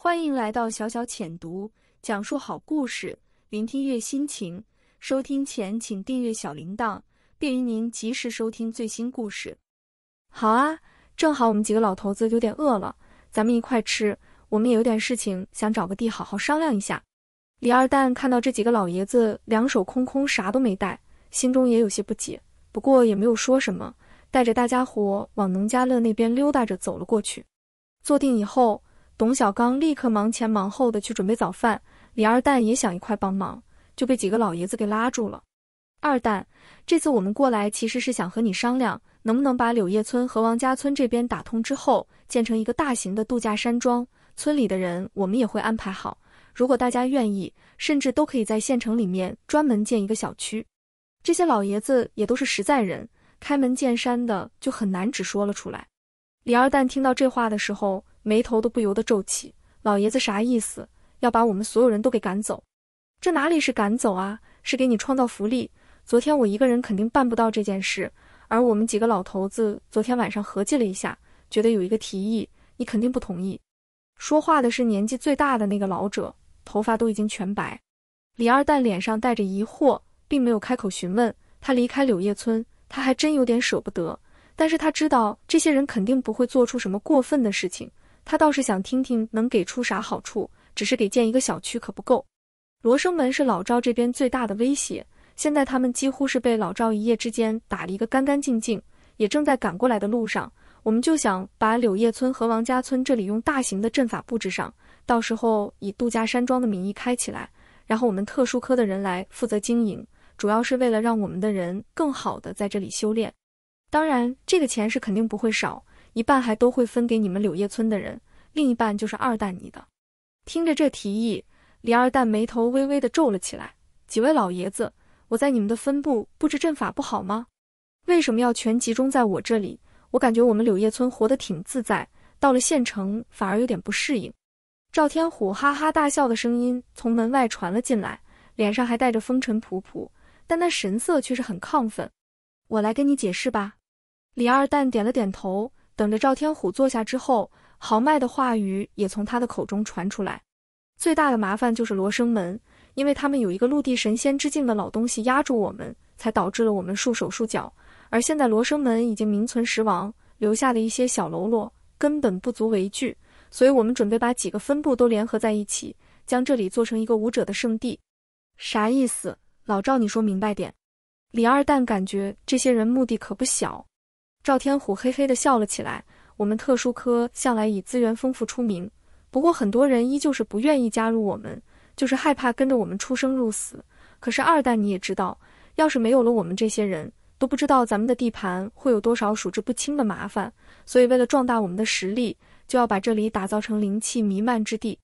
欢迎来到小小浅读，讲述好故事，聆听悦心情。收听前请订阅小铃铛，便于您及时收听最新故事。好啊，正好我们几个老头子有点饿了，咱们一块吃。我们也有点事情，想找个地好好商量一下。李二蛋看到这几个老爷子两手空空，啥都没带，心中也有些不解，不过也没有说什么，带着大家伙往农家乐那边溜达着走了过去。坐定以后。董小刚立刻忙前忙后的去准备早饭，李二蛋也想一块帮忙，就被几个老爷子给拉住了。二蛋，这次我们过来其实是想和你商量，能不能把柳叶村和王家村这边打通之后，建成一个大型的度假山庄。村里的人我们也会安排好，如果大家愿意，甚至都可以在县城里面专门建一个小区。这些老爷子也都是实在人，开门见山的就很难只说了出来。李二蛋听到这话的时候。眉头都不由得皱起。老爷子啥意思？要把我们所有人都给赶走？这哪里是赶走啊？是给你创造福利。昨天我一个人肯定办不到这件事，而我们几个老头子昨天晚上合计了一下，觉得有一个提议，你肯定不同意。说话的是年纪最大的那个老者，头发都已经全白。李二蛋脸上带着疑惑，并没有开口询问。他离开柳叶村，他还真有点舍不得，但是他知道这些人肯定不会做出什么过分的事情。他倒是想听听能给出啥好处，只是给建一个小区可不够。罗生门是老赵这边最大的威胁，现在他们几乎是被老赵一夜之间打了一个干干净净。也正在赶过来的路上，我们就想把柳叶村和王家村这里用大型的阵法布置上，到时候以度假山庄的名义开起来，然后我们特殊科的人来负责经营，主要是为了让我们的人更好的在这里修炼。当然，这个钱是肯定不会少。一半还都会分给你们柳叶村的人，另一半就是二蛋你的。听着这提议，李二蛋眉头微微的皱了起来。几位老爷子，我在你们的分部布置阵法不好吗？为什么要全集中在我这里？我感觉我们柳叶村活得挺自在，到了县城反而有点不适应。赵天虎哈哈大笑的声音从门外传了进来，脸上还带着风尘仆仆，但那神色却是很亢奋。我来跟你解释吧。李二蛋点了点头。等着赵天虎坐下之后，豪迈的话语也从他的口中传出来。最大的麻烦就是罗生门，因为他们有一个陆地神仙之境的老东西压住我们，才导致了我们束手束脚。而现在罗生门已经名存实亡，留下的一些小喽啰根本不足为惧，所以我们准备把几个分部都联合在一起，将这里做成一个武者的圣地。啥意思？老赵，你说明白点。李二蛋感觉这些人目的可不小。赵天虎嘿嘿地笑了起来。我们特殊科向来以资源丰富出名，不过很多人依旧是不愿意加入我们，就是害怕跟着我们出生入死。可是二蛋，你也知道，要是没有了我们这些人，都不知道咱们的地盘会有多少数之不清的麻烦。所以为了壮大我们的实力，就要把这里打造成灵气弥漫之地。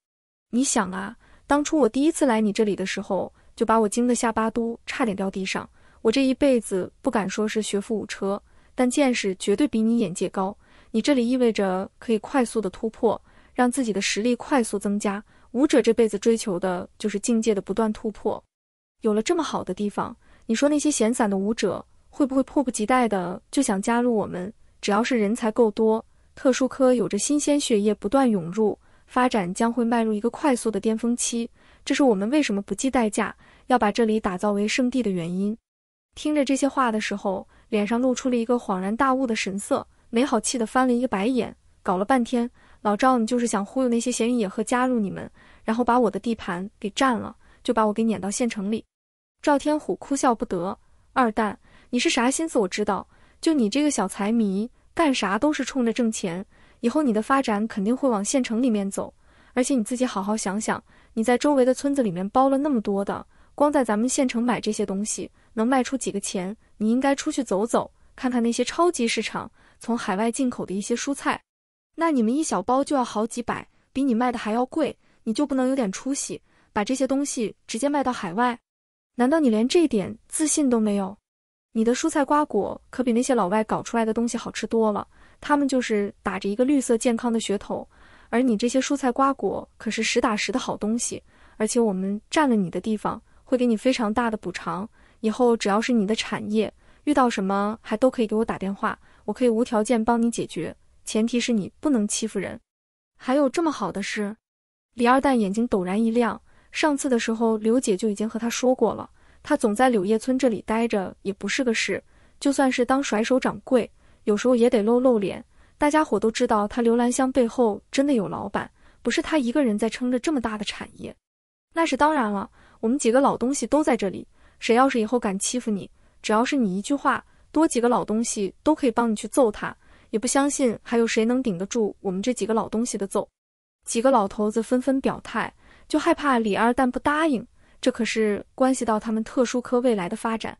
你想啊，当初我第一次来你这里的时候，就把我惊得下巴都差点掉地上。我这一辈子不敢说是学富五车。但见识绝对比你眼界高，你这里意味着可以快速的突破，让自己的实力快速增加。武者这辈子追求的就是境界的不断突破。有了这么好的地方，你说那些闲散的武者会不会迫不及待的就想加入我们？只要是人才够多，特殊科有着新鲜血液不断涌入，发展将会迈入一个快速的巅峰期。这是我们为什么不计代价要把这里打造为圣地的原因。听着这些话的时候。脸上露出了一个恍然大悟的神色，没好气的翻了一个白眼。搞了半天，老赵，你就是想忽悠那些闲云野鹤加入你们，然后把我的地盘给占了，就把我给撵到县城里。赵天虎哭笑不得：“二蛋，你是啥心思？我知道，就你这个小财迷，干啥都是冲着挣钱。以后你的发展肯定会往县城里面走。而且你自己好好想想，你在周围的村子里面包了那么多的，光在咱们县城买这些东西，能卖出几个钱？”你应该出去走走，看看那些超级市场从海外进口的一些蔬菜，那你们一小包就要好几百，比你卖的还要贵，你就不能有点出息，把这些东西直接卖到海外？难道你连这点自信都没有？你的蔬菜瓜果可比那些老外搞出来的东西好吃多了，他们就是打着一个绿色健康的噱头，而你这些蔬菜瓜果可是实打实的好东西，而且我们占了你的地方，会给你非常大的补偿。以后只要是你的产业遇到什么，还都可以给我打电话，我可以无条件帮你解决，前提是你不能欺负人。还有这么好的事？李二蛋眼睛陡然一亮。上次的时候，刘姐就已经和他说过了。他总在柳叶村这里待着也不是个事，就算是当甩手掌柜，有时候也得露露脸。大家伙都知道他刘兰香背后真的有老板，不是他一个人在撑着这么大的产业。那是当然了，我们几个老东西都在这里。谁要是以后敢欺负你，只要是你一句话，多几个老东西都可以帮你去揍他，也不相信还有谁能顶得住我们这几个老东西的揍。几个老头子纷纷表态，就害怕李二蛋不答应，这可是关系到他们特殊科未来的发展。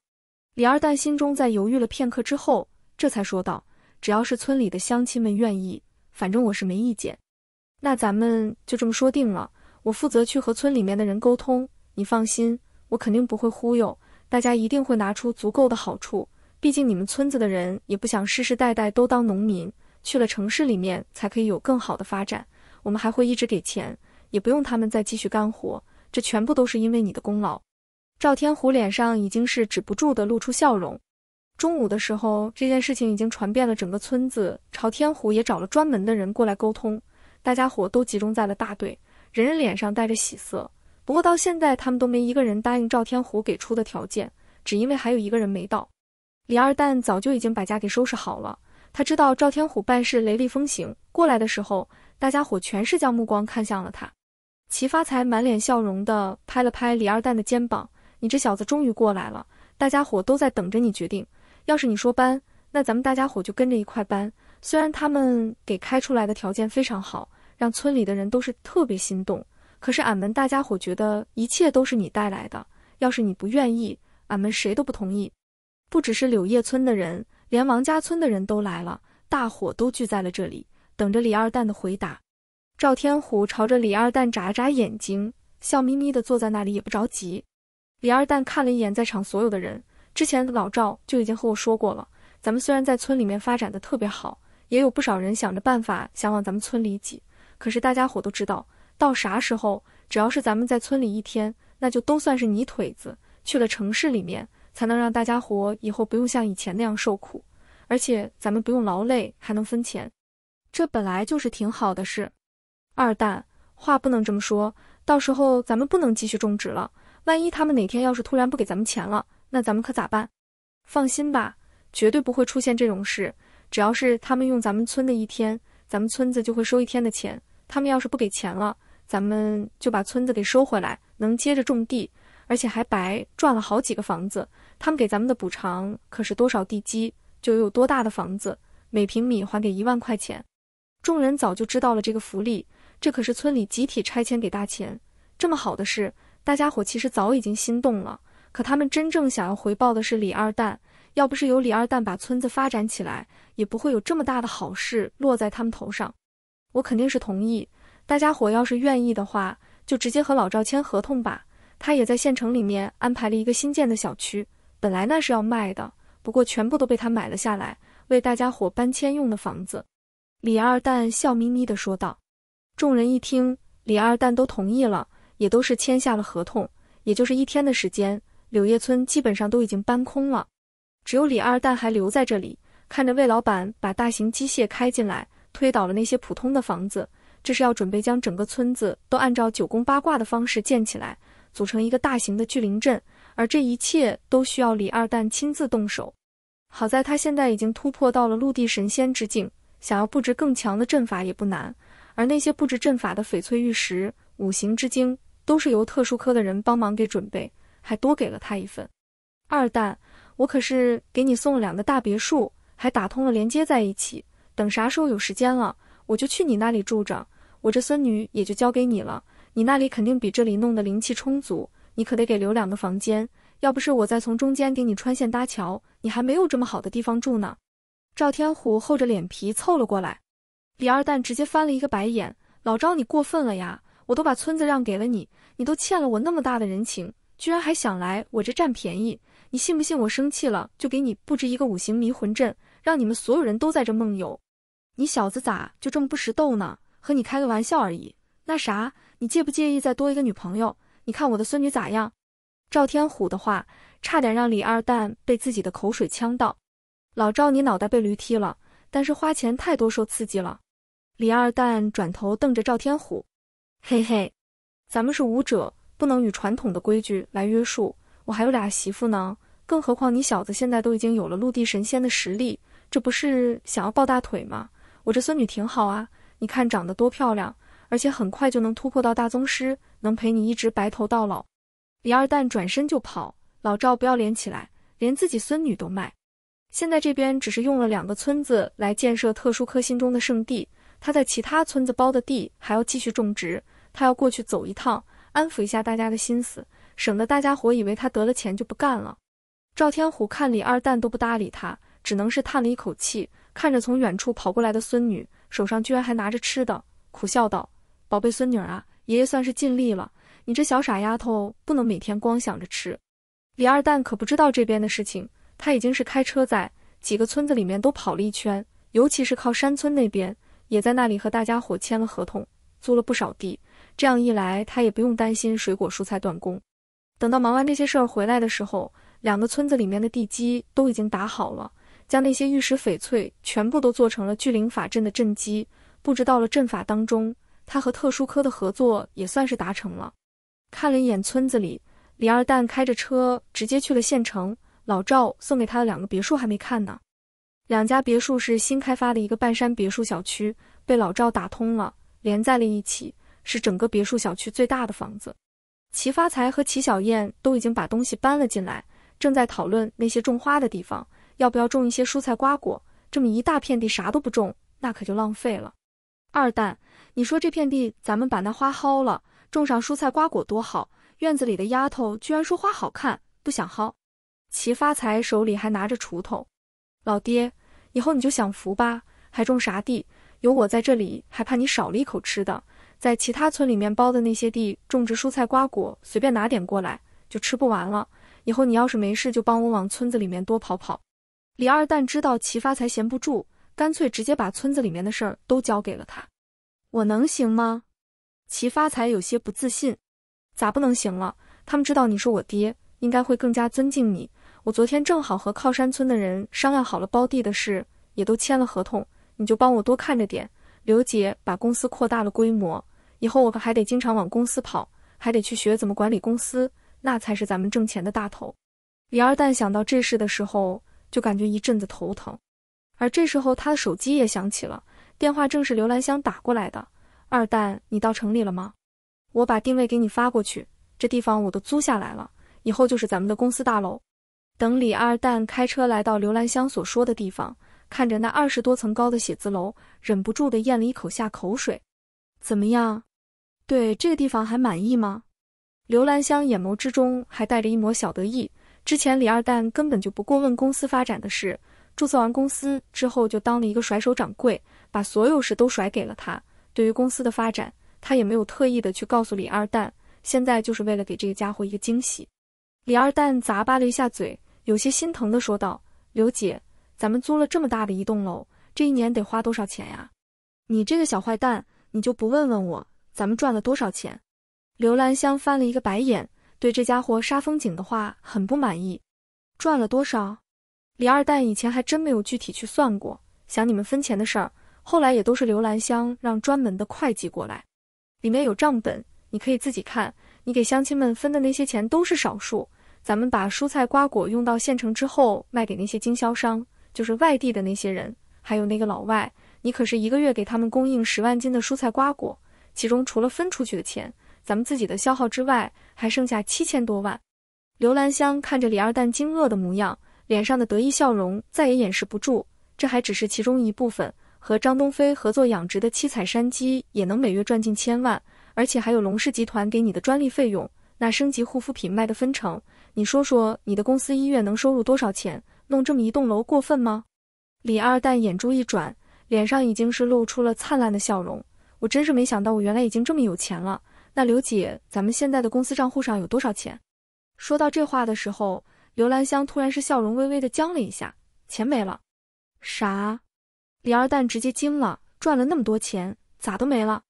李二蛋心中在犹豫了片刻之后，这才说道：“只要是村里的乡亲们愿意，反正我是没意见。那咱们就这么说定了，我负责去和村里面的人沟通，你放心。”我肯定不会忽悠，大家一定会拿出足够的好处。毕竟你们村子的人也不想世世代代都当农民，去了城市里面才可以有更好的发展。我们还会一直给钱，也不用他们再继续干活。这全部都是因为你的功劳。赵天虎脸上已经是止不住的露出笑容。中午的时候，这件事情已经传遍了整个村子，朝天虎也找了专门的人过来沟通，大家伙都集中在了大队，人人脸上带着喜色。不过到现在，他们都没一个人答应赵天虎给出的条件，只因为还有一个人没到。李二蛋早就已经把家给收拾好了，他知道赵天虎办事雷厉风行，过来的时候，大家伙全是将目光看向了他。齐发财满脸笑容的拍了拍李二蛋的肩膀：“你这小子终于过来了，大家伙都在等着你决定。要是你说搬，那咱们大家伙就跟着一块搬。虽然他们给开出来的条件非常好，让村里的人都是特别心动。”可是俺们大家伙觉得一切都是你带来的，要是你不愿意，俺们谁都不同意。不只是柳叶村的人，连王家村的人都来了，大伙都聚在了这里，等着李二蛋的回答。赵天虎朝着李二蛋眨眨眼睛，笑眯眯的坐在那里，也不着急。李二蛋看了一眼在场所有的人，之前老赵就已经和我说过了，咱们虽然在村里面发展的特别好，也有不少人想着办法想往咱们村里挤，可是大家伙都知道。到啥时候，只要是咱们在村里一天，那就都算是泥腿子。去了城市里面，才能让大家伙以后不用像以前那样受苦，而且咱们不用劳累，还能分钱，这本来就是挺好的事。二蛋，话不能这么说，到时候咱们不能继续种植了。万一他们哪天要是突然不给咱们钱了，那咱们可咋办？放心吧，绝对不会出现这种事。只要是他们用咱们村的一天，咱们村子就会收一天的钱。他们要是不给钱了，咱们就把村子给收回来，能接着种地，而且还白赚了好几个房子。他们给咱们的补偿可是多少地基就有多大的房子，每平米还给一万块钱。众人早就知道了这个福利，这可是村里集体拆迁给大钱，这么好的事，大家伙其实早已经心动了。可他们真正想要回报的是李二蛋，要不是有李二蛋把村子发展起来，也不会有这么大的好事落在他们头上。我肯定是同意。大家伙要是愿意的话，就直接和老赵签合同吧。他也在县城里面安排了一个新建的小区，本来那是要卖的，不过全部都被他买了下来，为大家伙搬迁用的房子。李二蛋笑眯眯地说道。众人一听，李二蛋都同意了，也都是签下了合同。也就是一天的时间，柳叶村基本上都已经搬空了，只有李二蛋还留在这里，看着魏老板把大型机械开进来，推倒了那些普通的房子。这是要准备将整个村子都按照九宫八卦的方式建起来，组成一个大型的聚灵阵，而这一切都需要李二蛋亲自动手。好在他现在已经突破到了陆地神仙之境，想要布置更强的阵法也不难。而那些布置阵法的翡翠玉石、五行之精，都是由特殊科的人帮忙给准备，还多给了他一份。二蛋，我可是给你送了两个大别墅，还打通了连接在一起。等啥时候有时间了，我就去你那里住着。我这孙女也就交给你了，你那里肯定比这里弄得灵气充足，你可得给留两个房间。要不是我再从中间给你穿线搭桥，你还没有这么好的地方住呢。赵天虎厚着脸皮凑了过来，李二蛋直接翻了一个白眼。老赵，你过分了呀！我都把村子让给了你，你都欠了我那么大的人情，居然还想来我这占便宜？你信不信我生气了就给你布置一个五行迷魂阵，让你们所有人都在这梦游？你小子咋就这么不识逗呢？和你开个玩笑而已，那啥，你介不介意再多一个女朋友？你看我的孙女咋样？赵天虎的话差点让李二蛋被自己的口水呛到。老赵，你脑袋被驴踢了？但是花钱太多，受刺激了。李二蛋转头瞪着赵天虎，嘿嘿，咱们是武者，不能与传统的规矩来约束。我还有俩媳妇呢，更何况你小子现在都已经有了陆地神仙的实力，这不是想要抱大腿吗？我这孙女挺好啊。你看长得多漂亮，而且很快就能突破到大宗师，能陪你一直白头到老。李二蛋转身就跑，老赵不要脸起来，连自己孙女都卖。现在这边只是用了两个村子来建设特殊科心中的圣地，他在其他村子包的地还要继续种植，他要过去走一趟，安抚一下大家的心思，省得大家伙以为他得了钱就不干了。赵天虎看李二蛋都不搭理他，只能是叹了一口气，看着从远处跑过来的孙女。手上居然还拿着吃的，苦笑道：“宝贝孙女啊，爷爷算是尽力了。你这小傻丫头，不能每天光想着吃。”李二蛋可不知道这边的事情，他已经是开车在几个村子里面都跑了一圈，尤其是靠山村那边，也在那里和大家伙签了合同，租了不少地。这样一来，他也不用担心水果蔬菜断供。等到忙完这些事儿回来的时候，两个村子里面的地基都已经打好了。将那些玉石、翡翠全部都做成了聚灵法阵的阵基，布置到了阵法当中。他和特殊科的合作也算是达成了。看了一眼村子里，李二蛋开着车直接去了县城。老赵送给他的两个别墅还没看呢。两家别墅是新开发的一个半山别墅小区，被老赵打通了，连在了一起，是整个别墅小区最大的房子。齐发财和齐小燕都已经把东西搬了进来，正在讨论那些种花的地方。要不要种一些蔬菜瓜果？这么一大片地啥都不种，那可就浪费了。二蛋，你说这片地咱们把那花薅了，种上蔬菜瓜果多好。院子里的丫头居然说花好看，不想薅。齐发财手里还拿着锄头。老爹，以后你就享福吧，还种啥地？有我在这里，还怕你少了一口吃的？在其他村里面包的那些地种植蔬菜瓜果，随便拿点过来就吃不完了。以后你要是没事，就帮我往村子里面多跑跑。李二蛋知道齐发财闲不住，干脆直接把村子里面的事儿都交给了他。我能行吗？齐发财有些不自信。咋不能行了？他们知道你是我爹，应该会更加尊敬你。我昨天正好和靠山村的人商量好了包地的事，也都签了合同。你就帮我多看着点。刘姐把公司扩大了规模，以后我可还得经常往公司跑，还得去学怎么管理公司，那才是咱们挣钱的大头。李二蛋想到这事的时候。就感觉一阵子头疼，而这时候他的手机也响起了，电话正是刘兰香打过来的。二蛋，你到城里了吗？我把定位给你发过去，这地方我都租下来了，以后就是咱们的公司大楼。等李二蛋开车来到刘兰香所说的地方，看着那二十多层高的写字楼，忍不住的咽了一口下口水。怎么样？对这个地方还满意吗？刘兰香眼眸之中还带着一抹小得意。之前李二蛋根本就不过问公司发展的事，注册完公司之后就当了一个甩手掌柜，把所有事都甩给了他。对于公司的发展，他也没有特意的去告诉李二蛋。现在就是为了给这个家伙一个惊喜。李二蛋咂巴了一下嘴，有些心疼的说道：“刘姐，咱们租了这么大的一栋楼，这一年得花多少钱呀？你这个小坏蛋，你就不问问我，咱们赚了多少钱？”刘兰香翻了一个白眼。对这家伙杀风景的话很不满意，赚了多少？李二蛋以前还真没有具体去算过。想你们分钱的事儿，后来也都是刘兰香让专门的会计过来，里面有账本，你可以自己看。你给乡亲们分的那些钱都是少数，咱们把蔬菜瓜果用到县城之后卖给那些经销商，就是外地的那些人，还有那个老外，你可是一个月给他们供应十万斤的蔬菜瓜果，其中除了分出去的钱。咱们自己的消耗之外，还剩下七千多万。刘兰香看着李二蛋惊愕的模样，脸上的得意笑容再也掩饰不住。这还只是其中一部分，和张东飞合作养殖的七彩山鸡也能每月赚近千万，而且还有龙氏集团给你的专利费用，那升级护肤品卖的分成，你说说你的公司一月能收入多少钱？弄这么一栋楼过分吗？李二蛋眼珠一转，脸上已经是露出了灿烂的笑容。我真是没想到，我原来已经这么有钱了。那刘姐，咱们现在的公司账户上有多少钱？说到这话的时候，刘兰香突然是笑容微微的僵了一下。钱没了？啥？李二蛋直接惊了。赚了那么多钱，咋都没了？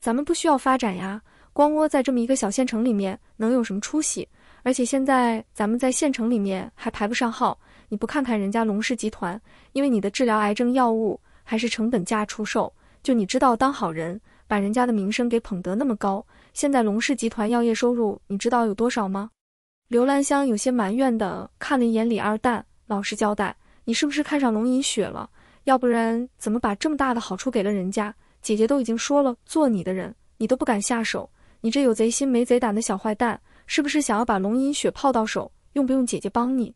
咱们不需要发展呀，光窝在这么一个小县城里面，能有什么出息？而且现在咱们在县城里面还排不上号。你不看看人家龙氏集团，因为你的治疗癌症药物还是成本价出售，就你知道当好人，把人家的名声给捧得那么高。现在龙氏集团药业收入，你知道有多少吗？刘兰香有些埋怨的看了一眼李二蛋，老实交代，你是不是看上龙吟雪了？要不然怎么把这么大的好处给了人家？姐姐都已经说了，做你的人，你都不敢下手，你这有贼心没贼胆的小坏蛋，是不是想要把龙吟雪泡到手？用不用姐姐帮你？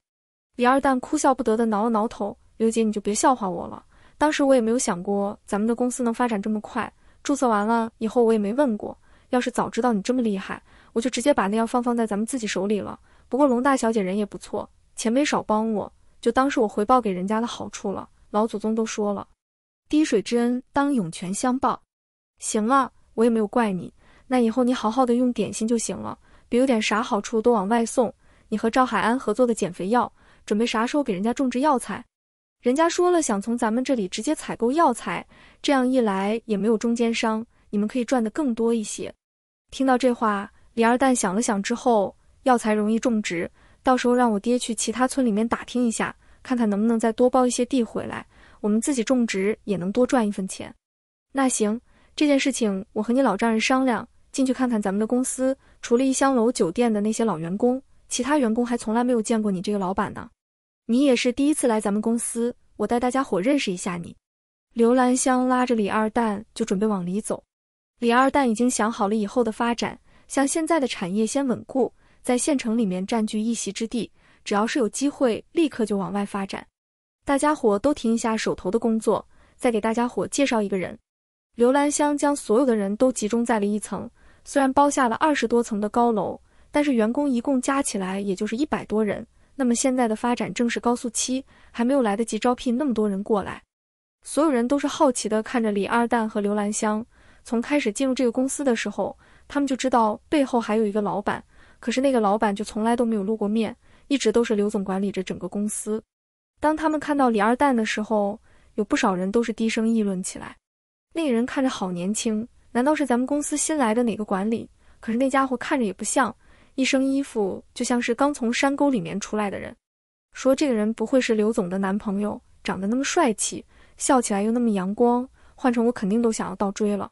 李二蛋哭笑不得的挠了挠头，刘姐你就别笑话我了，当时我也没有想过咱们的公司能发展这么快，注册完了以后我也没问过。要是早知道你这么厉害，我就直接把那药方放在咱们自己手里了。不过龙大小姐人也不错，钱没少帮，我就当是我回报给人家的好处了。老祖宗都说了，滴水之恩当涌泉相报。行了，我也没有怪你。那以后你好好的用点心就行了，别有点啥好处都往外送。你和赵海安合作的减肥药，准备啥时候给人家种植药材？人家说了想从咱们这里直接采购药材，这样一来也没有中间商，你们可以赚的更多一些。听到这话，李二蛋想了想之后，药材容易种植，到时候让我爹去其他村里面打听一下，看看能不能再多包一些地回来，我们自己种植也能多赚一份钱。那行，这件事情我和你老丈人商量，进去看看咱们的公司，除了逸香楼酒店的那些老员工，其他员工还从来没有见过你这个老板呢。你也是第一次来咱们公司，我带大家伙认识一下你。刘兰香拉着李二蛋就准备往里走。李二蛋已经想好了以后的发展，像现在的产业先稳固，在县城里面占据一席之地，只要是有机会，立刻就往外发展。大家伙都停一下手头的工作，再给大家伙介绍一个人。刘兰香将所有的人都集中在了一层，虽然包下了二十多层的高楼，但是员工一共加起来也就是一百多人。那么现在的发展正是高速期，还没有来得及招聘那么多人过来。所有人都是好奇地看着李二蛋和刘兰香。从开始进入这个公司的时候，他们就知道背后还有一个老板，可是那个老板就从来都没有露过面，一直都是刘总管理着整个公司。当他们看到李二蛋的时候，有不少人都是低声议论起来：“那个人看着好年轻，难道是咱们公司新来的哪个管理？可是那家伙看着也不像，一身衣服就像是刚从山沟里面出来的人。”说：“这个人不会是刘总的男朋友，长得那么帅气，笑起来又那么阳光，换成我肯定都想要倒追了。”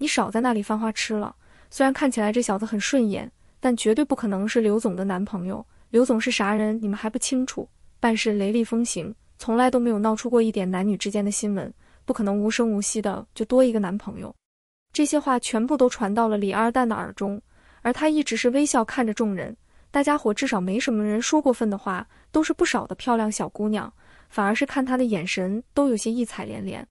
你少在那里犯花痴了。虽然看起来这小子很顺眼，但绝对不可能是刘总的男朋友。刘总是啥人，你们还不清楚？办事雷厉风行，从来都没有闹出过一点男女之间的新闻，不可能无声无息的就多一个男朋友。这些话全部都传到了李二蛋的耳中，而他一直是微笑看着众人。大家伙至少没什么人说过分的话，都是不少的漂亮小姑娘，反而是看他的眼神都有些异彩连连。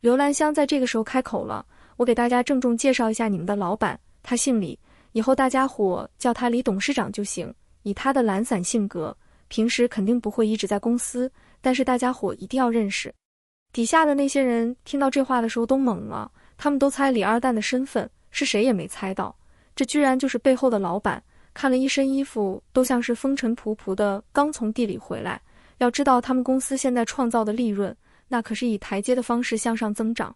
刘兰香在这个时候开口了。我给大家郑重介绍一下你们的老板，他姓李，以后大家伙叫他李董事长就行。以他的懒散性格，平时肯定不会一直在公司，但是大家伙一定要认识。底下的那些人听到这话的时候都懵了，他们都猜李二蛋的身份，是谁也没猜到，这居然就是背后的老板。看了一身衣服，都像是风尘仆仆的刚从地里回来。要知道他们公司现在创造的利润，那可是以台阶的方式向上增长。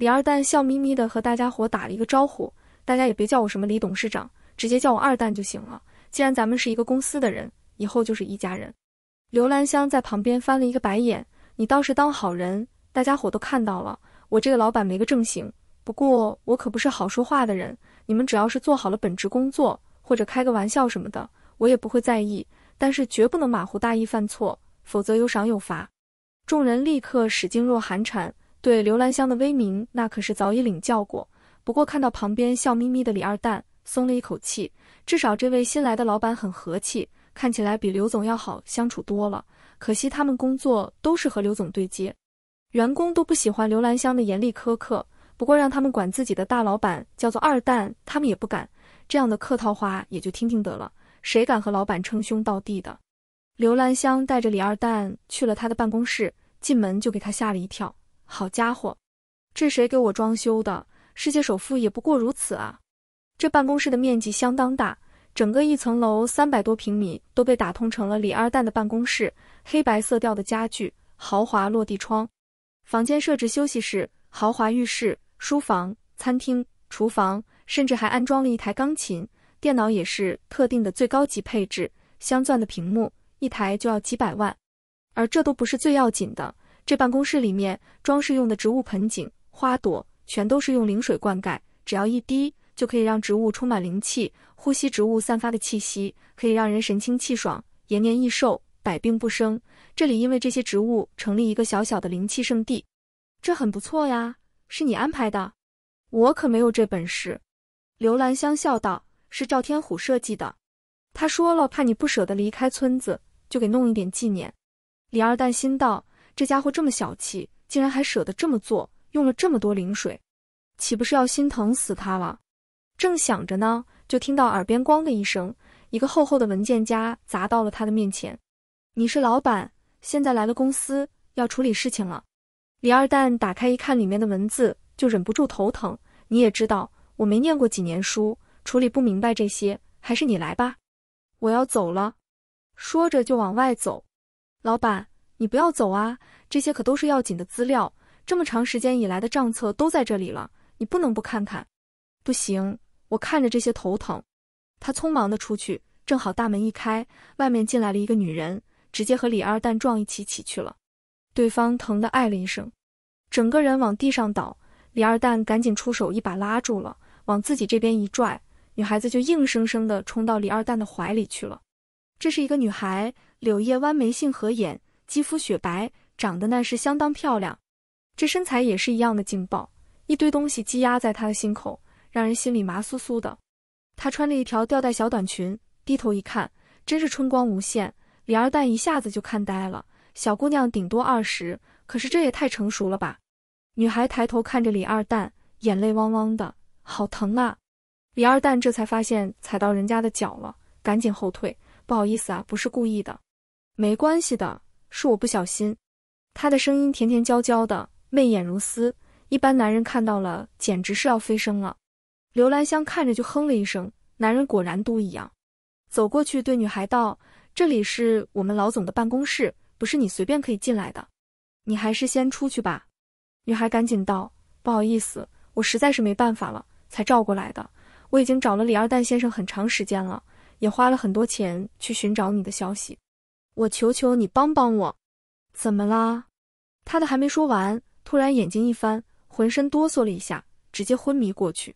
李二蛋笑眯眯地和大家伙打了一个招呼，大家也别叫我什么李董事长，直接叫我二蛋就行了。既然咱们是一个公司的人，以后就是一家人。刘兰香在旁边翻了一个白眼，你倒是当好人，大家伙都看到了，我这个老板没个正形。不过我可不是好说话的人，你们只要是做好了本职工作，或者开个玩笑什么的，我也不会在意。但是绝不能马虎大意犯错，否则有赏有罚。众人立刻使劲若寒蝉。对刘兰香的威名，那可是早已领教过。不过看到旁边笑眯眯的李二蛋，松了一口气。至少这位新来的老板很和气，看起来比刘总要好相处多了。可惜他们工作都是和刘总对接，员工都不喜欢刘兰香的严厉苛刻。不过让他们管自己的大老板叫做二蛋，他们也不敢。这样的客套话也就听听得了，谁敢和老板称兄道弟的？刘兰香带着李二蛋去了他的办公室，进门就给他吓了一跳。好家伙，这谁给我装修的？世界首富也不过如此啊！这办公室的面积相当大，整个一层楼三百多平米都被打通成了李二蛋的办公室。黑白色调的家具，豪华落地窗，房间设置休息室、豪华浴室、书房、餐厅、厨房，甚至还安装了一台钢琴。电脑也是特定的最高级配置，镶钻的屏幕，一台就要几百万。而这都不是最要紧的。这办公室里面装饰用的植物盆景、花朵，全都是用灵水灌溉，只要一滴，就可以让植物充满灵气。呼吸植物散发的气息，可以让人神清气爽，延年益寿，百病不生。这里因为这些植物，成立一个小小的灵气圣地，这很不错呀。是你安排的？我可没有这本事。刘兰香笑道：“是赵天虎设计的，他说了，怕你不舍得离开村子，就给弄一点纪念。”李二蛋心道。这家伙这么小气，竟然还舍得这么做，用了这么多灵水，岂不是要心疼死他了？正想着呢，就听到耳边“咣”的一声，一个厚厚的文件夹砸到了他的面前。你是老板，现在来了公司，要处理事情了。李二蛋打开一看，里面的文字就忍不住头疼。你也知道，我没念过几年书，处理不明白这些，还是你来吧。我要走了，说着就往外走。老板。你不要走啊！这些可都是要紧的资料，这么长时间以来的账册都在这里了，你不能不看看。不行，我看着这些头疼。他匆忙的出去，正好大门一开，外面进来了一个女人，直接和李二蛋撞一起，起去了。对方疼的哎了一声，整个人往地上倒。李二蛋赶紧出手，一把拉住了，往自己这边一拽，女孩子就硬生生的冲到李二蛋的怀里去了。这是一个女孩，柳叶弯眉，杏核眼。肌肤雪白，长得那是相当漂亮，这身材也是一样的劲爆。一堆东西积压在她的心口，让人心里麻酥酥的。她穿着一条吊带小短裙，低头一看，真是春光无限。李二蛋一下子就看呆了。小姑娘顶多二十，可是这也太成熟了吧！女孩抬头看着李二蛋，眼泪汪汪的，好疼啊！李二蛋这才发现踩到人家的脚了，赶紧后退，不好意思啊，不是故意的，没关系的。是我不小心，他的声音甜甜娇娇的，媚眼如丝，一般男人看到了简直是要飞升了。刘兰香看着就哼了一声，男人果然都一样。走过去对女孩道：“这里是我们老总的办公室，不是你随便可以进来的，你还是先出去吧。”女孩赶紧道：“不好意思，我实在是没办法了，才照过来的。我已经找了李二蛋先生很长时间了，也花了很多钱去寻找你的消息。”我求求你帮帮我，怎么啦？他的还没说完，突然眼睛一翻，浑身哆嗦了一下，直接昏迷过去。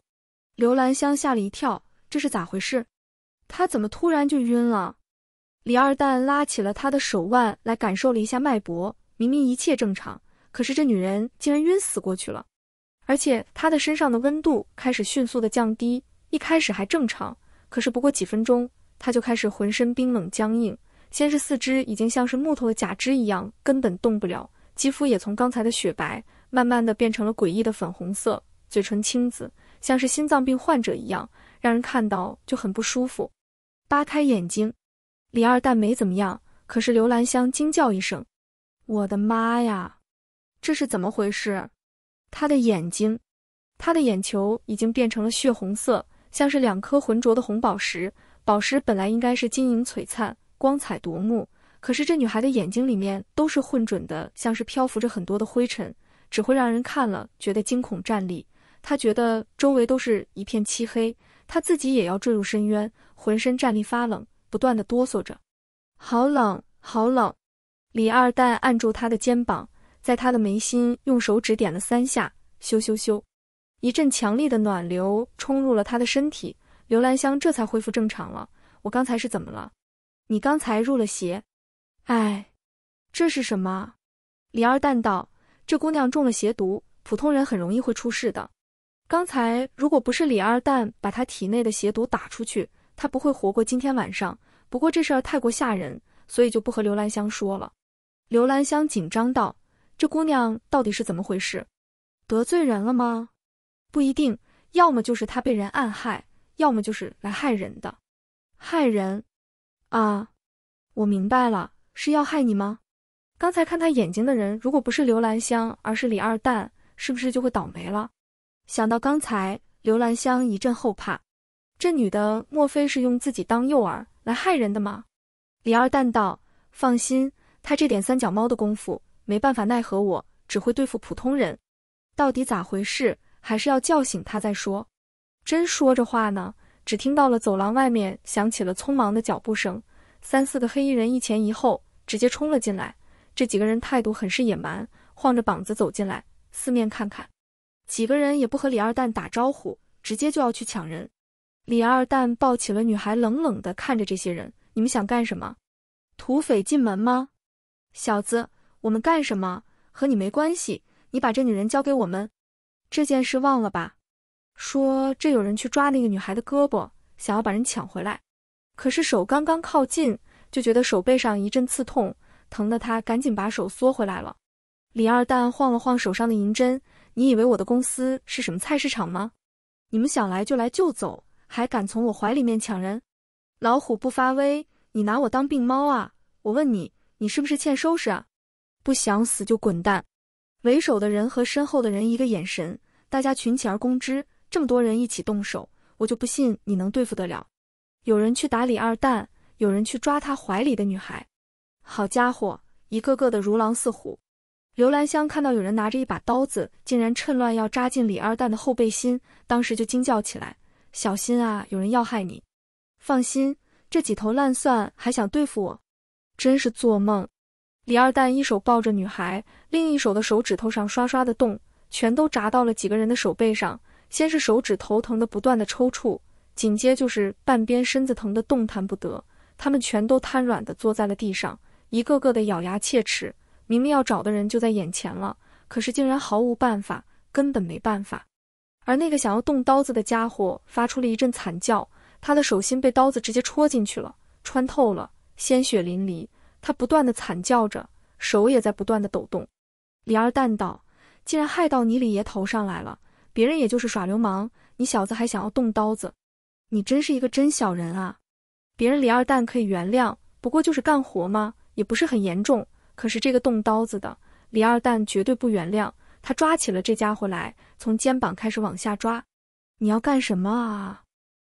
刘兰香吓了一跳，这是咋回事？他怎么突然就晕了？李二蛋拉起了他的手腕来感受了一下脉搏，明明一切正常，可是这女人竟然晕死过去了，而且她的身上的温度开始迅速的降低，一开始还正常，可是不过几分钟，她就开始浑身冰冷僵硬。先是四肢已经像是木头的假肢一样，根本动不了；肌肤也从刚才的雪白，慢慢的变成了诡异的粉红色，嘴唇青紫，像是心脏病患者一样，让人看到就很不舒服。扒开眼睛，李二蛋没怎么样，可是刘兰香惊叫一声：“我的妈呀，这是怎么回事？”他的眼睛，他的眼球已经变成了血红色，像是两颗浑浊的红宝石，宝石本来应该是晶莹璀璨。光彩夺目，可是这女孩的眼睛里面都是混浊的，像是漂浮着很多的灰尘，只会让人看了觉得惊恐战栗。她觉得周围都是一片漆黑，她自己也要坠入深渊，浑身战栗发冷，不断的哆嗦着，好冷，好冷。李二蛋按住她的肩膀，在她的眉心用手指点了三下，咻咻咻，一阵强力的暖流冲入了她的身体，刘兰香这才恢复正常了。我刚才是怎么了？你刚才入了邪，哎，这是什么？李二蛋道：“这姑娘中了邪毒，普通人很容易会出事的。刚才如果不是李二蛋把她体内的邪毒打出去，她不会活过今天晚上。不过这事儿太过吓人，所以就不和刘兰香说了。”刘兰香紧张道：“这姑娘到底是怎么回事？得罪人了吗？不一定，要么就是她被人暗害，要么就是来害人的。害人。”啊，我明白了，是要害你吗？刚才看他眼睛的人，如果不是刘兰香，而是李二蛋，是不是就会倒霉了？想到刚才，刘兰香一阵后怕，这女的莫非是用自己当诱饵来害人的吗？李二蛋道：“放心，他这点三脚猫的功夫，没办法奈何我，只会对付普通人。到底咋回事？还是要叫醒他再说。”真说着话呢。只听到了走廊外面响起了匆忙的脚步声，三四个黑衣人一前一后直接冲了进来。这几个人态度很是野蛮，晃着膀子走进来，四面看看。几个人也不和李二蛋打招呼，直接就要去抢人。李二蛋抱起了女孩，冷冷地看着这些人：“你们想干什么？土匪进门吗？小子，我们干什么和你没关系，你把这女人交给我们，这件事忘了吧。”说这有人去抓那个女孩的胳膊，想要把人抢回来，可是手刚刚靠近，就觉得手背上一阵刺痛，疼得他赶紧把手缩回来了。李二蛋晃了晃手上的银针，你以为我的公司是什么菜市场吗？你们想来就来就走，还敢从我怀里面抢人？老虎不发威，你拿我当病猫啊？我问你，你是不是欠收拾啊？不想死就滚蛋！为首的人和身后的人一个眼神，大家群起而攻之。这么多人一起动手，我就不信你能对付得了！有人去打李二蛋，有人去抓他怀里的女孩。好家伙，一个个的如狼似虎。刘兰香看到有人拿着一把刀子，竟然趁乱要扎进李二蛋的后背心，当时就惊叫起来：“小心啊，有人要害你！”放心，这几头烂蒜还想对付我，真是做梦！李二蛋一手抱着女孩，另一手的手指头上刷刷的动，全都扎到了几个人的手背上。先是手指头疼的不断的抽搐，紧接就是半边身子疼的动弹不得。他们全都瘫软的坐在了地上，一个个的咬牙切齿。明明要找的人就在眼前了，可是竟然毫无办法，根本没办法。而那个想要动刀子的家伙发出了一阵惨叫，他的手心被刀子直接戳进去了，穿透了，鲜血淋漓。他不断的惨叫着，手也在不断的抖动。李二蛋道：“竟然害到你李爷头上来了。”别人也就是耍流氓，你小子还想要动刀子，你真是一个真小人啊！别人李二蛋可以原谅，不过就是干活嘛，也不是很严重。可是这个动刀子的李二蛋绝对不原谅。他抓起了这家伙来，从肩膀开始往下抓。你要干什么啊？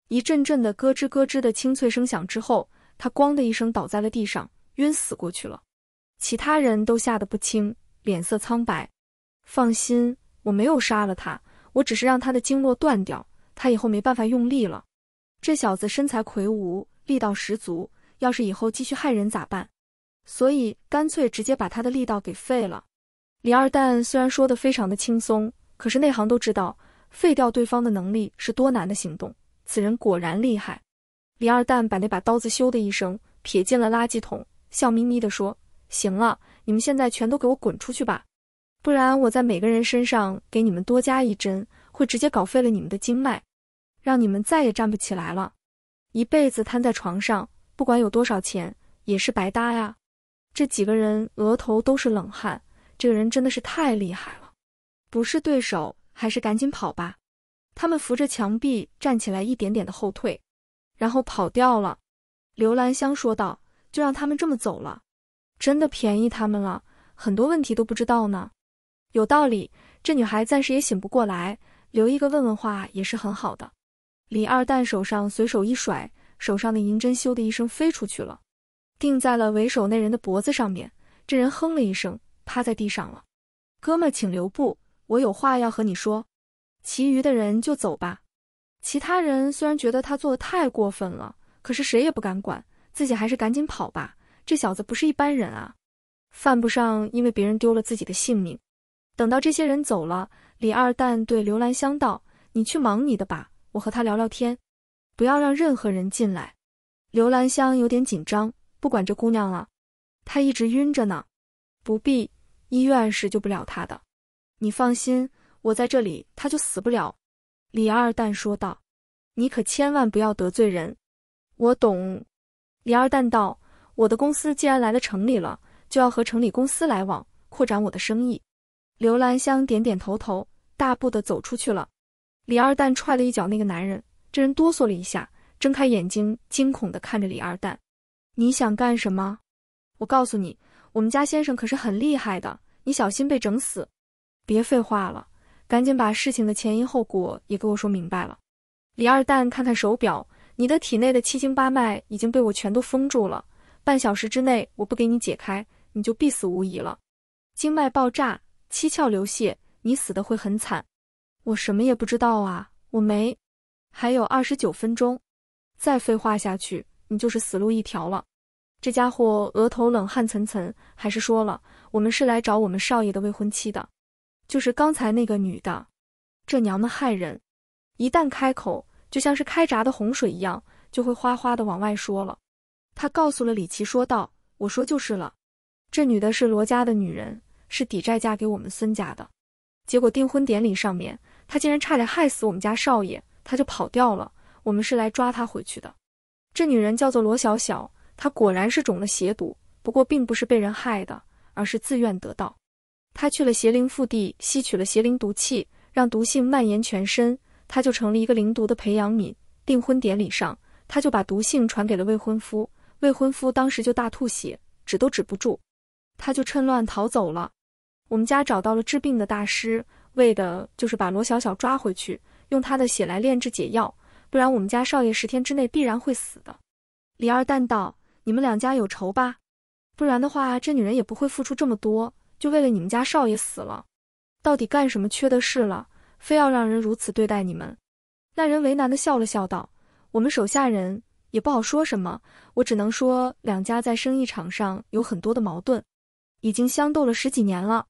一阵阵的咯吱咯吱的清脆声响之后，他咣的一声倒在了地上，晕死过去了。其他人都吓得不轻，脸色苍白。放心，我没有杀了他。我只是让他的经络断掉，他以后没办法用力了。这小子身材魁梧，力道十足，要是以后继续害人咋办？所以干脆直接把他的力道给废了。李二蛋虽然说的非常的轻松，可是内行都知道，废掉对方的能力是多难的行动。此人果然厉害。李二蛋把那把刀子咻的一声撇进了垃圾桶，笑眯眯的说：“行了，你们现在全都给我滚出去吧。”不然我在每个人身上给你们多加一针，会直接搞废了你们的经脉，让你们再也站不起来了，一辈子瘫在床上，不管有多少钱也是白搭呀。这几个人额头都是冷汗，这个人真的是太厉害了，不是对手，还是赶紧跑吧。他们扶着墙壁站起来，一点点的后退，然后跑掉了。刘兰香说道：“就让他们这么走了，真的便宜他们了，很多问题都不知道呢。”有道理，这女孩暂时也醒不过来，留一个问问话也是很好的。李二蛋手上随手一甩，手上的银针咻的一声飞出去了，定在了为首那人的脖子上面。这人哼了一声，趴在地上了。哥们，请留步，我有话要和你说。其余的人就走吧。其他人虽然觉得他做的太过分了，可是谁也不敢管，自己还是赶紧跑吧。这小子不是一般人啊，犯不上因为别人丢了自己的性命。等到这些人走了，李二蛋对刘兰香道：“你去忙你的吧，我和他聊聊天，不要让任何人进来。”刘兰香有点紧张，不管这姑娘了，她一直晕着呢。不必，医院是救不了她的。你放心，我在这里，她就死不了。”李二蛋说道，“你可千万不要得罪人。”我懂。”李二蛋道，“我的公司既然来了城里了，就要和城里公司来往，扩展我的生意。”刘兰香点点头，头大步的走出去了。李二蛋踹了一脚那个男人，这人哆嗦了一下，睁开眼睛，惊恐的看着李二蛋：“你想干什么？我告诉你，我们家先生可是很厉害的，你小心被整死。”别废话了，赶紧把事情的前因后果也给我说明白了。李二蛋看看手表：“你的体内的七经八脉已经被我全都封住了，半小时之内我不给你解开，你就必死无疑了。”经脉爆炸。七窍流血，你死的会很惨。我什么也不知道啊，我没。还有二十九分钟，再废话下去，你就是死路一条了。这家伙额头冷汗涔涔，还是说了，我们是来找我们少爷的未婚妻的，就是刚才那个女的。这娘们害人，一旦开口，就像是开闸的洪水一样，就会哗哗的往外说了。他告诉了李奇说道：“我说就是了，这女的是罗家的女人。”是抵债嫁给我们孙家的，结果订婚典礼上面，她竟然差点害死我们家少爷，她就跑掉了。我们是来抓她回去的。这女人叫做罗小小，她果然是中了邪毒，不过并不是被人害的，而是自愿得到。她去了邪灵腹地，吸取了邪灵毒气，让毒性蔓延全身，她就成了一个灵毒的培养皿。订婚典礼上，她就把毒性传给了未婚夫，未婚夫当时就大吐血，止都止不住，她就趁乱逃走了。我们家找到了治病的大师，为的就是把罗小小抓回去，用他的血来炼制解药，不然我们家少爷十天之内必然会死的。李二蛋道：“你们两家有仇吧？不然的话，这女人也不会付出这么多，就为了你们家少爷死了。到底干什么缺德事了？非要让人如此对待你们？”那人为难的笑了笑，道：“我们手下人也不好说什么，我只能说两家在生意场上有很多的矛盾，已经相斗了十几年了。”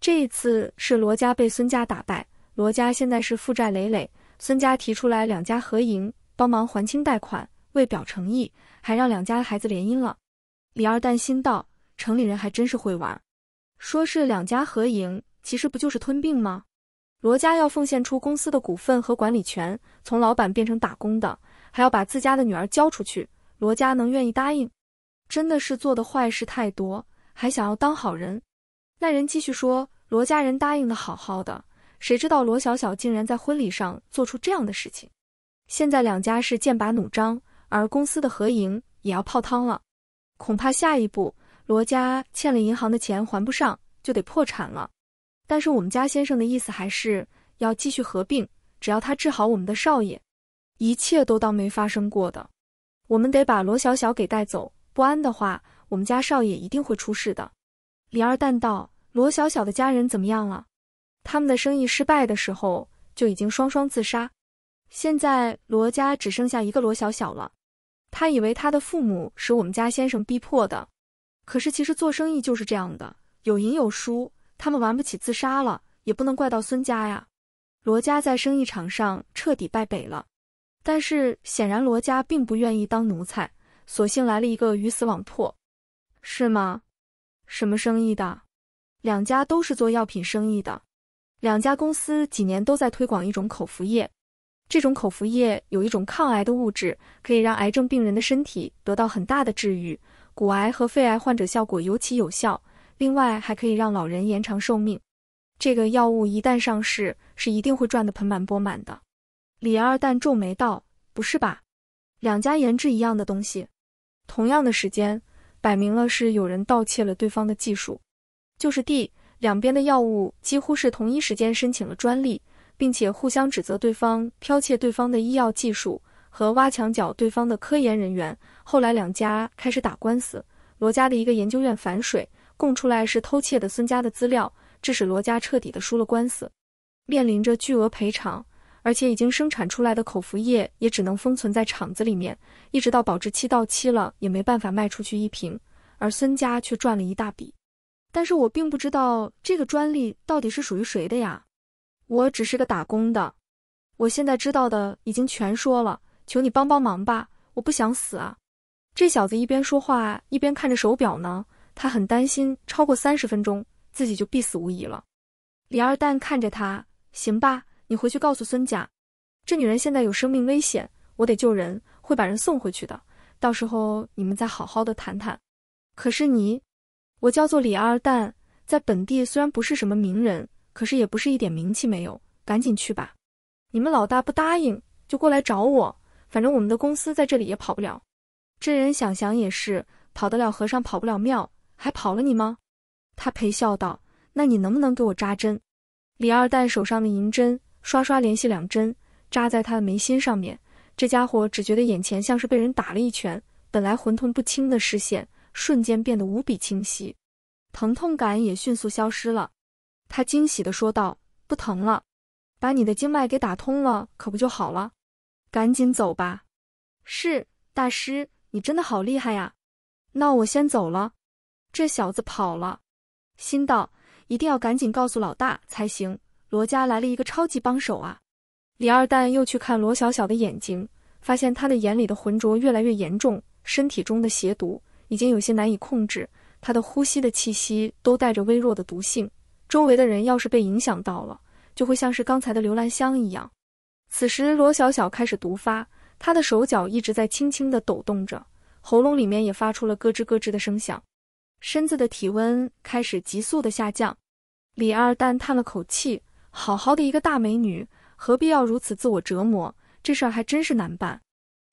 这一次是罗家被孙家打败，罗家现在是负债累累。孙家提出来两家合营，帮忙还清贷款，为表诚意，还让两家孩子联姻了。李二担心道：“城里人还真是会玩，说是两家合营，其实不就是吞并吗？罗家要奉献出公司的股份和管理权，从老板变成打工的，还要把自家的女儿交出去，罗家能愿意答应？真的是做的坏事太多，还想要当好人？”那人继续说：“罗家人答应的好好的，谁知道罗小小竟然在婚礼上做出这样的事情？现在两家是剑拔弩张，而公司的合营也要泡汤了。恐怕下一步罗家欠了银行的钱还不上，就得破产了。但是我们家先生的意思还是要继续合并，只要他治好我们的少爷，一切都当没发生过的。我们得把罗小小给带走，不安的话，我们家少爷一定会出事的。”李二蛋道：“罗小小的家人怎么样了？他们的生意失败的时候就已经双双自杀。现在罗家只剩下一个罗小小了。他以为他的父母是我们家先生逼迫的，可是其实做生意就是这样的，有赢有输。他们玩不起自杀了，也不能怪到孙家呀。罗家在生意场上彻底败北了。但是显然罗家并不愿意当奴才，索性来了一个鱼死网破，是吗？”什么生意的？两家都是做药品生意的。两家公司几年都在推广一种口服液，这种口服液有一种抗癌的物质，可以让癌症病人的身体得到很大的治愈，骨癌和肺癌患者效果尤其有效。另外还可以让老人延长寿命。这个药物一旦上市，是一定会赚得盆满钵满的。李二蛋皱眉道：“不是吧？两家研制一样的东西，同样的时间。”摆明了是有人盗窃了对方的技术，就是 D 两边的药物几乎是同一时间申请了专利，并且互相指责对方剽窃对方的医药技术和挖墙脚对方的科研人员。后来两家开始打官司，罗家的一个研究院反水，供出来是偷窃的孙家的资料，致使罗家彻底的输了官司，面临着巨额赔偿。而且已经生产出来的口服液也只能封存在厂子里面，一直到保质期到期了也没办法卖出去一瓶，而孙家却赚了一大笔。但是我并不知道这个专利到底是属于谁的呀，我只是个打工的。我现在知道的已经全说了，求你帮帮忙吧，我不想死啊！这小子一边说话一边看着手表呢，他很担心超过三十分钟自己就必死无疑了。李二蛋看着他，行吧。你回去告诉孙家，这女人现在有生命危险，我得救人，会把人送回去的。到时候你们再好好的谈谈。可是你，我叫做李二蛋，在本地虽然不是什么名人，可是也不是一点名气没有。赶紧去吧，你们老大不答应就过来找我，反正我们的公司在这里也跑不了。这人想想也是，跑得了和尚跑不了庙，还跑了你吗？他陪笑道：“那你能不能给我扎针？”李二蛋手上的银针。刷刷，连续两针扎在他的眉心上面。这家伙只觉得眼前像是被人打了一拳，本来混沌不清的视线瞬间变得无比清晰，疼痛感也迅速消失了。他惊喜地说道：“不疼了，把你的经脉给打通了，可不就好了？赶紧走吧。”“是，大师，你真的好厉害呀。”“那我先走了。”这小子跑了，心道：“一定要赶紧告诉老大才行。”罗家来了一个超级帮手啊！李二蛋又去看罗小小的眼睛，发现他的眼里的浑浊越来越严重，身体中的邪毒已经有些难以控制，他的呼吸的气息都带着微弱的毒性，周围的人要是被影响到了，就会像是刚才的刘兰香一样。此时，罗小小开始毒发，她的手脚一直在轻轻的抖动着，喉咙里面也发出了咯吱咯吱的声响，身子的体温开始急速的下降。李二蛋叹了口气。好好的一个大美女，何必要如此自我折磨？这事儿还真是难办。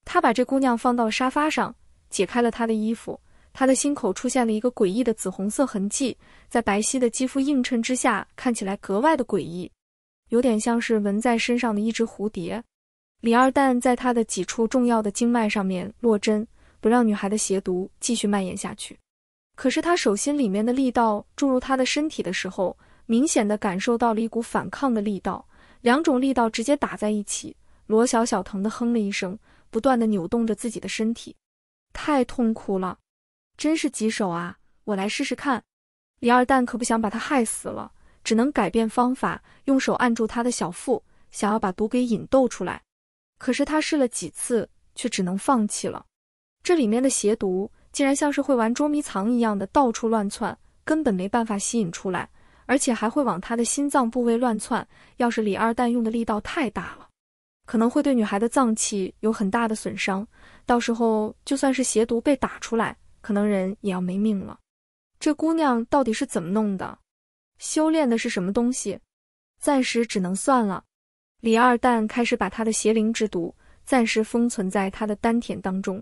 他把这姑娘放到了沙发上，解开了她的衣服，她的心口出现了一个诡异的紫红色痕迹，在白皙的肌肤映衬之下，看起来格外的诡异，有点像是纹在身上的一只蝴蝶。李二蛋在他的几处重要的经脉上面落针，不让女孩的邪毒继续蔓延下去。可是他手心里面的力道注入她的身体的时候，明显的感受到了一股反抗的力道，两种力道直接打在一起，罗小小疼的哼了一声，不断的扭动着自己的身体，太痛苦了，真是棘手啊！我来试试看。李二蛋可不想把他害死了，只能改变方法，用手按住他的小腹，想要把毒给引逗出来。可是他试了几次，却只能放弃了。这里面的邪毒竟然像是会玩捉迷藏一样的到处乱窜，根本没办法吸引出来。而且还会往他的心脏部位乱窜。要是李二蛋用的力道太大了，可能会对女孩的脏器有很大的损伤。到时候就算是邪毒被打出来，可能人也要没命了。这姑娘到底是怎么弄的？修炼的是什么东西？暂时只能算了。李二蛋开始把他的邪灵之毒暂时封存在他的丹田当中，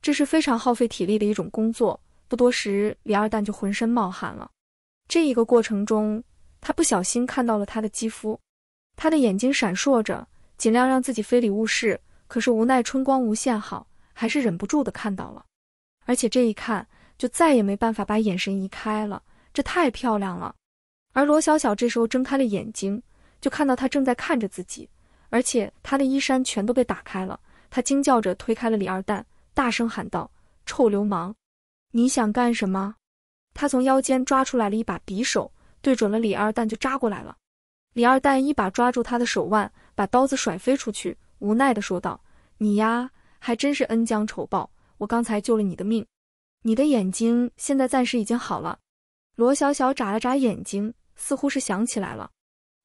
这是非常耗费体力的一种工作。不多时，李二蛋就浑身冒汗了。这一个过程中，他不小心看到了她的肌肤，他的眼睛闪烁着，尽量让自己非礼勿视，可是无奈春光无限好，还是忍不住的看到了，而且这一看就再也没办法把眼神移开了，这太漂亮了。而罗小小这时候睁开了眼睛，就看到他正在看着自己，而且他的衣衫全都被打开了，他惊叫着推开了李二蛋，大声喊道：“臭流氓，你想干什么？”他从腰间抓出来了一把匕首，对准了李二蛋就扎过来了。李二蛋一把抓住他的手腕，把刀子甩飞出去，无奈的说道：“你呀，还真是恩将仇报。我刚才救了你的命，你的眼睛现在暂时已经好了。”罗小小眨了眨眼睛，似乎是想起来了。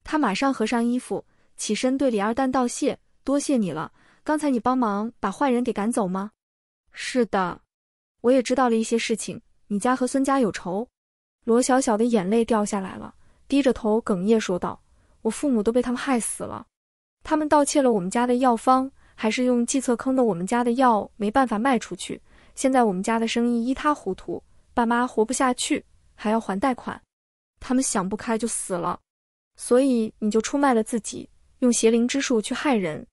他马上合上衣服，起身对李二蛋道谢：“多谢你了，刚才你帮忙把坏人给赶走吗？”“是的，我也知道了一些事情。”你家和孙家有仇，罗小小的眼泪掉下来了，低着头哽咽说道：“我父母都被他们害死了，他们盗窃了我们家的药方，还是用计策坑的我们家的药，没办法卖出去。现在我们家的生意一塌糊涂，爸妈活不下去，还要还贷款。他们想不开就死了，所以你就出卖了自己，用邪灵之术去害人。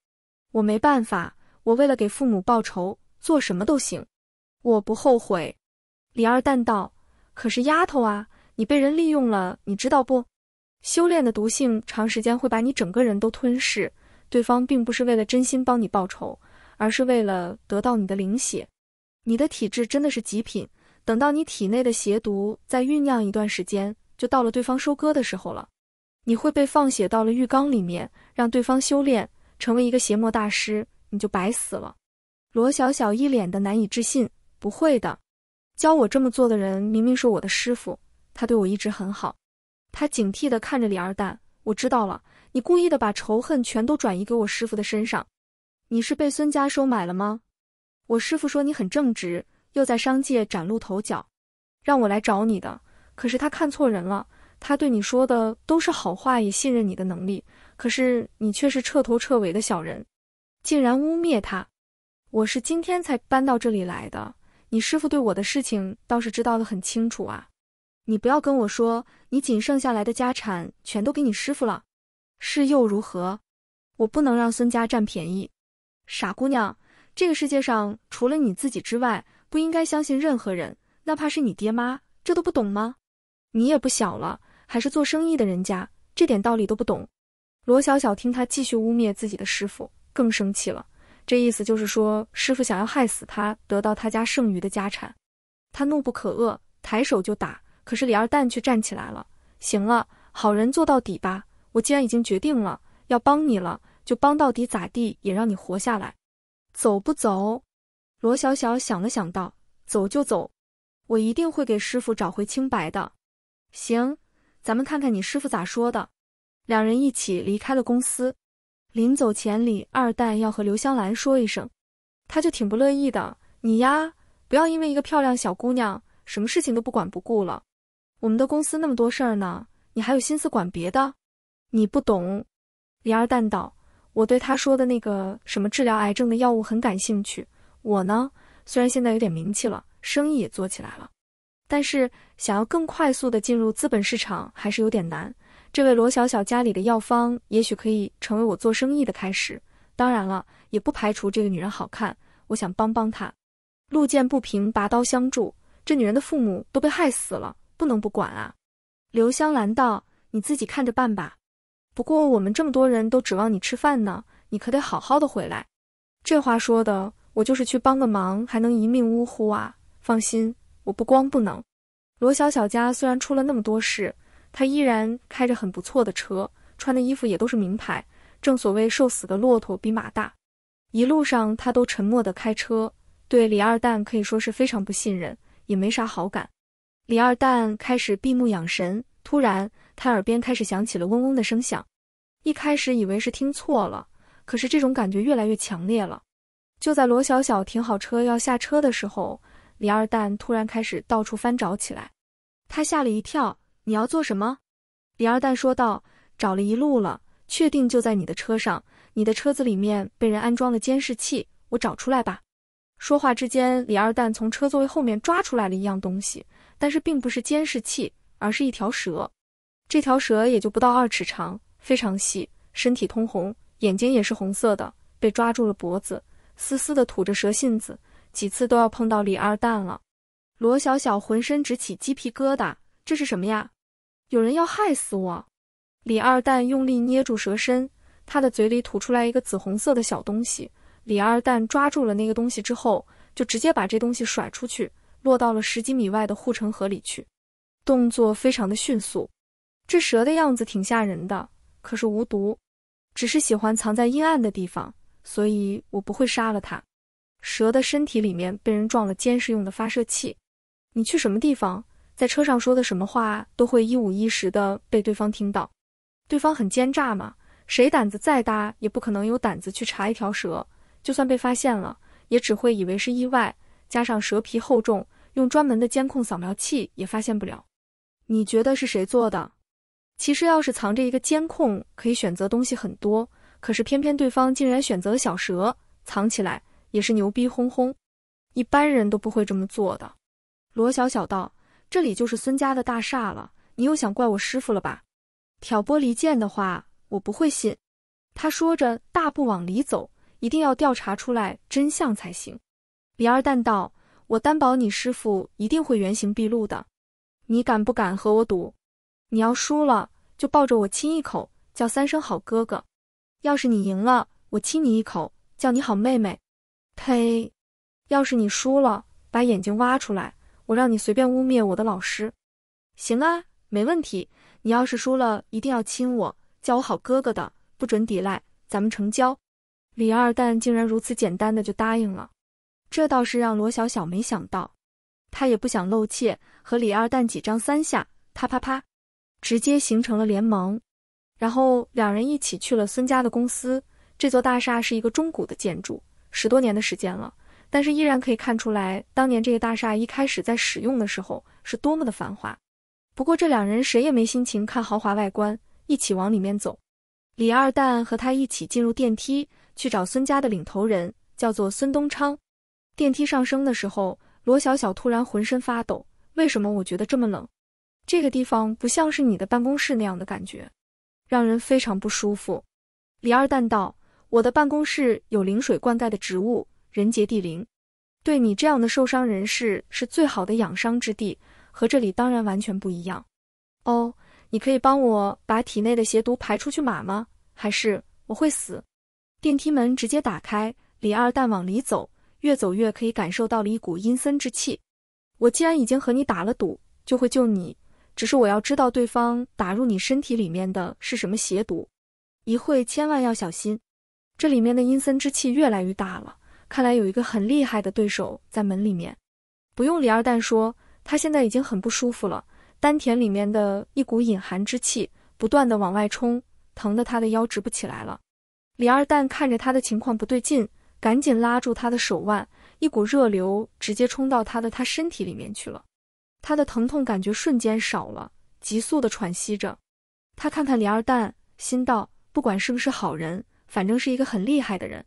我没办法，我为了给父母报仇，做什么都行，我不后悔。”李二蛋道：“可是丫头啊，你被人利用了，你知道不？修炼的毒性长时间会把你整个人都吞噬。对方并不是为了真心帮你报仇，而是为了得到你的灵血。你的体质真的是极品。等到你体内的邪毒再酝酿一段时间，就到了对方收割的时候了。你会被放血到了浴缸里面，让对方修炼成为一个邪魔大师，你就白死了。”罗小小一脸的难以置信：“不会的。”教我这么做的人明明是我的师傅，他对我一直很好。他警惕的看着李二蛋，我知道了，你故意的把仇恨全都转移给我师傅的身上。你是被孙家收买了吗？我师傅说你很正直，又在商界崭露头角，让我来找你的。可是他看错人了，他对你说的都是好话，也信任你的能力。可是你却是彻头彻尾的小人，竟然污蔑他。我是今天才搬到这里来的。你师傅对我的事情倒是知道的很清楚啊，你不要跟我说你仅剩下来的家产全都给你师傅了，是又如何？我不能让孙家占便宜。傻姑娘，这个世界上除了你自己之外，不应该相信任何人，哪怕是你爹妈，这都不懂吗？你也不小了，还是做生意的人家，这点道理都不懂。罗小小听他继续污蔑自己的师傅，更生气了。这意思就是说，师傅想要害死他，得到他家剩余的家产。他怒不可遏，抬手就打。可是李二蛋却站起来了。行了，好人做到底吧。我既然已经决定了要帮你了，就帮到底，咋地也让你活下来。走不走？罗小小想了想，道：“走就走，我一定会给师傅找回清白的。”行，咱们看看你师傅咋说的。两人一起离开了公司。临走前，李二蛋要和刘香兰说一声，他就挺不乐意的。你呀，不要因为一个漂亮小姑娘，什么事情都不管不顾了。我们的公司那么多事儿呢，你还有心思管别的？你不懂。李二蛋道：“我对他说的那个什么治疗癌症的药物很感兴趣。我呢，虽然现在有点名气了，生意也做起来了，但是想要更快速的进入资本市场，还是有点难。”这位罗小小家里的药方，也许可以成为我做生意的开始。当然了，也不排除这个女人好看。我想帮帮她，路见不平，拔刀相助。这女人的父母都被害死了，不能不管啊！刘香兰道：“你自己看着办吧。不过我们这么多人都指望你吃饭呢，你可得好好的回来。”这话说的，我就是去帮个忙，还能一命呜呼啊？放心，我不光不能。罗小小家虽然出了那么多事。他依然开着很不错的车，穿的衣服也都是名牌。正所谓瘦死的骆驼比马大，一路上他都沉默的开车，对李二蛋可以说是非常不信任，也没啥好感。李二蛋开始闭目养神，突然他耳边开始响起了嗡嗡的声响，一开始以为是听错了，可是这种感觉越来越强烈了。就在罗小小停好车要下车的时候，李二蛋突然开始到处翻找起来，他吓了一跳。你要做什么？李二蛋说道：“找了一路了，确定就在你的车上。你的车子里面被人安装了监视器，我找出来吧。”说话之间，李二蛋从车座位后面抓出来了一样东西，但是并不是监视器，而是一条蛇。这条蛇也就不到二尺长，非常细，身体通红，眼睛也是红色的。被抓住了脖子，嘶嘶地吐着蛇信子，几次都要碰到李二蛋了。罗小小浑身直起鸡皮疙瘩，这是什么呀？有人要害死我！李二蛋用力捏住蛇身，他的嘴里吐出来一个紫红色的小东西。李二蛋抓住了那个东西之后，就直接把这东西甩出去，落到了十几米外的护城河里去，动作非常的迅速。这蛇的样子挺吓人的，可是无毒，只是喜欢藏在阴暗的地方，所以我不会杀了它。蛇的身体里面被人撞了监视用的发射器。你去什么地方？在车上说的什么话都会一五一十的被对方听到，对方很奸诈嘛，谁胆子再大也不可能有胆子去查一条蛇，就算被发现了，也只会以为是意外。加上蛇皮厚重，用专门的监控扫描器也发现不了。你觉得是谁做的？其实要是藏着一个监控，可以选择东西很多，可是偏偏对方竟然选择了小蛇，藏起来也是牛逼哄哄，一般人都不会这么做的。罗小小道。这里就是孙家的大厦了，你又想怪我师傅了吧？挑拨离间的话，我不会信。他说着，大步往里走，一定要调查出来真相才行。李二蛋道：“我担保你师傅一定会原形毕露的。你敢不敢和我赌？你要输了，就抱着我亲一口，叫三声好哥哥；要是你赢了，我亲你一口，叫你好妹妹。呸！要是你输了，把眼睛挖出来。”我让你随便污蔑我的老师，行啊，没问题。你要是输了，一定要亲我，叫我好哥哥的，不准抵赖。咱们成交。李二蛋竟然如此简单的就答应了，这倒是让罗小小没想到。他也不想露怯，和李二蛋几张三下，啪啪啪，直接形成了联盟。然后两人一起去了孙家的公司。这座大厦是一个中古的建筑，十多年的时间了。但是依然可以看出来，当年这个大厦一开始在使用的时候是多么的繁华。不过这两人谁也没心情看豪华外观，一起往里面走。李二蛋和他一起进入电梯，去找孙家的领头人，叫做孙东昌。电梯上升的时候，罗小小突然浑身发抖。为什么我觉得这么冷？这个地方不像是你的办公室那样的感觉，让人非常不舒服。李二蛋道：“我的办公室有零水灌溉的植物。”人杰地灵，对你这样的受伤人士是最好的养伤之地，和这里当然完全不一样。哦，你可以帮我把体内的邪毒排出去吗？还是我会死？电梯门直接打开，李二蛋往里走，越走越可以感受到了一股阴森之气。我既然已经和你打了赌，就会救你，只是我要知道对方打入你身体里面的是什么邪毒，一会千万要小心。这里面的阴森之气越来越大了。看来有一个很厉害的对手在门里面，不用李二蛋说，他现在已经很不舒服了，丹田里面的一股隐寒之气不断的往外冲，疼得他的腰直不起来了。李二蛋看着他的情况不对劲，赶紧拉住他的手腕，一股热流直接冲到他的他身体里面去了，他的疼痛感觉瞬间少了，急速的喘息着，他看看李二蛋，心道不管是不是好人，反正是一个很厉害的人。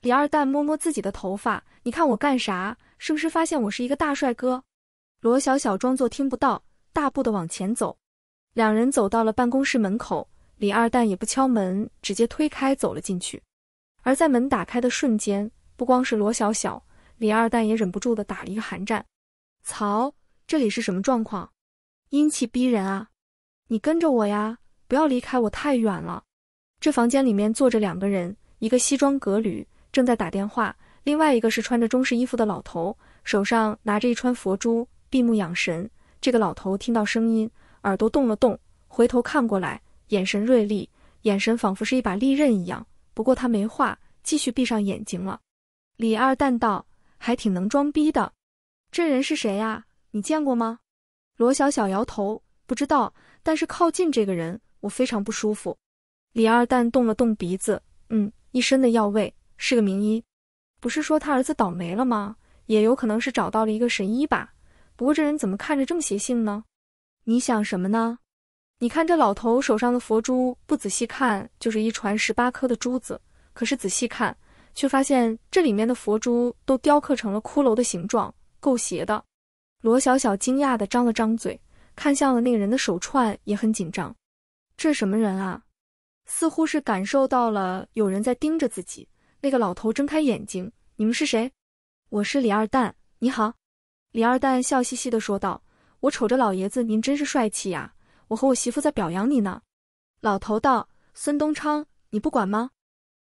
李二蛋摸摸自己的头发，你看我干啥？是不是发现我是一个大帅哥？罗小小装作听不到，大步的往前走。两人走到了办公室门口，李二蛋也不敲门，直接推开走了进去。而在门打开的瞬间，不光是罗小小，李二蛋也忍不住的打了一个寒战。曹，这里是什么状况？阴气逼人啊！你跟着我呀，不要离开我太远了。这房间里面坐着两个人，一个西装革履。正在打电话，另外一个是穿着中式衣服的老头，手上拿着一串佛珠，闭目养神。这个老头听到声音，耳朵动了动，回头看过来，眼神锐利，眼神仿佛是一把利刃一样。不过他没话，继续闭上眼睛了。李二蛋道：“还挺能装逼的，这人是谁呀？你见过吗？”罗小小摇头，不知道。但是靠近这个人，我非常不舒服。李二蛋动了动鼻子，嗯，一身的药味。是个名医，不是说他儿子倒霉了吗？也有可能是找到了一个神医吧。不过这人怎么看着这么邪性呢？你想什么呢？你看这老头手上的佛珠，不仔细看就是一串十八颗的珠子，可是仔细看却发现这里面的佛珠都雕刻成了骷髅的形状，够邪的。罗小小惊讶的张了张嘴，看向了那个人的手串，也很紧张。这什么人啊？似乎是感受到了有人在盯着自己。那个老头睁开眼睛，你们是谁？我是李二蛋，你好。李二蛋笑嘻嘻的说道：“我瞅着老爷子，您真是帅气呀！我和我媳妇在表扬你呢。”老头道：“孙东昌，你不管吗？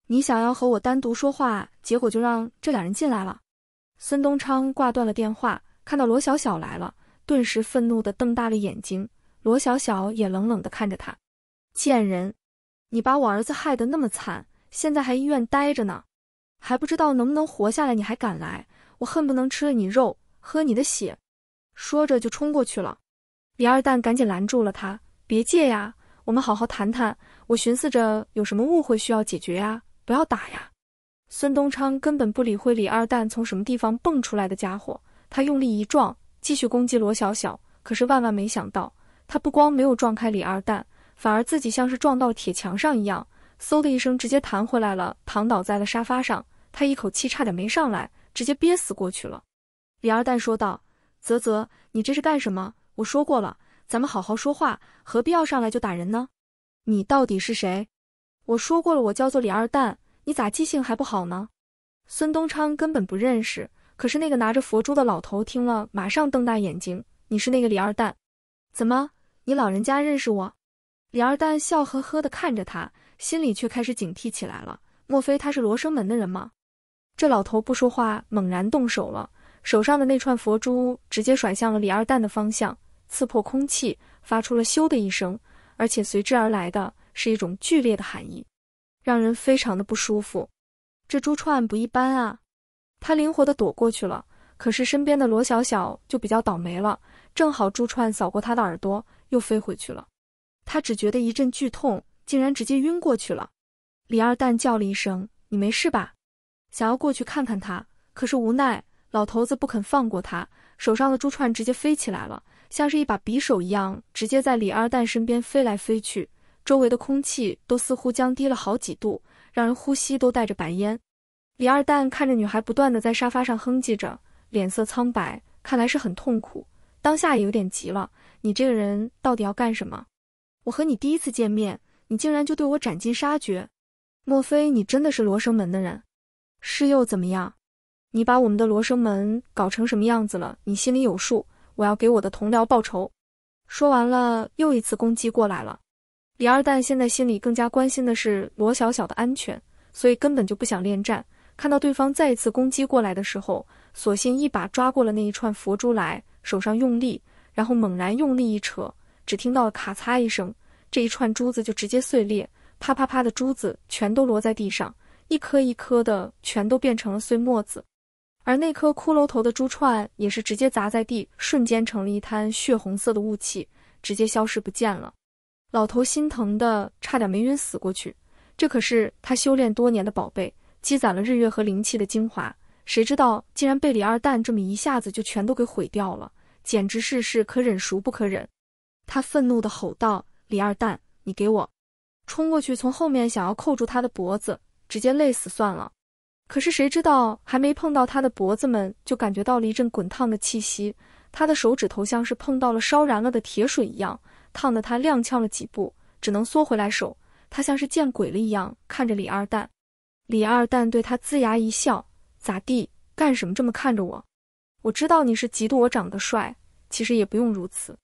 你想要和我单独说话，结果就让这两人进来了。”孙东昌挂断了电话，看到罗小小来了，顿时愤怒的瞪大了眼睛。罗小小也冷冷的看着他：“贱人，你把我儿子害得那么惨！”现在还医院待着呢，还不知道能不能活下来。你还敢来？我恨不能吃了你肉，喝你的血。说着就冲过去了。李二蛋赶紧拦住了他：“别介呀，我们好好谈谈。我寻思着有什么误会需要解决呀，不要打呀。”孙东昌根本不理会李二蛋从什么地方蹦出来的家伙，他用力一撞，继续攻击罗小小。可是万万没想到，他不光没有撞开李二蛋，反而自己像是撞到铁墙上一样。嗖的一声，直接弹回来了，躺倒在了沙发上。他一口气差点没上来，直接憋死过去了。李二蛋说道：“啧啧，你这是干什么？我说过了，咱们好好说话，何必要上来就打人呢？”你到底是谁？我说过了，我叫做李二蛋。你咋记性还不好呢？孙东昌根本不认识。可是那个拿着佛珠的老头听了，马上瞪大眼睛：“你是那个李二蛋？怎么，你老人家认识我？”李二蛋笑呵呵地看着他。心里却开始警惕起来了。莫非他是罗生门的人吗？这老头不说话，猛然动手了，手上的那串佛珠直接甩向了李二蛋的方向，刺破空气，发出了咻的一声，而且随之而来的是一种剧烈的寒意，让人非常的不舒服。这珠串不一般啊！他灵活的躲过去了，可是身边的罗小小就比较倒霉了，正好珠串扫过他的耳朵，又飞回去了。他只觉得一阵剧痛。竟然直接晕过去了，李二蛋叫了一声：“你没事吧？”想要过去看看他，可是无奈老头子不肯放过他，手上的珠串直接飞起来了，像是一把匕首一样，直接在李二蛋身边飞来飞去，周围的空气都似乎降低了好几度，让人呼吸都带着白烟。李二蛋看着女孩不断的在沙发上哼唧着，脸色苍白，看来是很痛苦，当下也有点急了：“你这个人到底要干什么？我和你第一次见面。”你竟然就对我斩尽杀绝，莫非你真的是罗生门的人？是又怎么样？你把我们的罗生门搞成什么样子了？你心里有数。我要给我的同僚报仇。说完了，又一次攻击过来了。李二蛋现在心里更加关心的是罗小小的安全，所以根本就不想恋战。看到对方再一次攻击过来的时候，索性一把抓过了那一串佛珠来，手上用力，然后猛然用力一扯，只听到了咔嚓一声。这一串珠子就直接碎裂，啪啪啪的珠子全都落在地上，一颗一颗的全都变成了碎沫子。而那颗骷髅头的珠串也是直接砸在地，瞬间成了一滩血红色的雾气，直接消失不见了。老头心疼的差点没晕死过去，这可是他修炼多年的宝贝，积攒了日月和灵气的精华，谁知道竟然被李二蛋这么一下子就全都给毁掉了，简直是是可忍孰不可忍！他愤怒地吼道。李二蛋，你给我冲过去，从后面想要扣住他的脖子，直接勒死算了。可是谁知道还没碰到他的脖子，们就感觉到了一阵滚烫的气息。他的手指头像是碰到了烧燃了的铁水一样，烫得他踉跄了几步，只能缩回来手。他像是见鬼了一样看着李二蛋。李二蛋对他龇牙一笑：“咋地？干什么这么看着我？我知道你是嫉妒我长得帅，其实也不用如此。”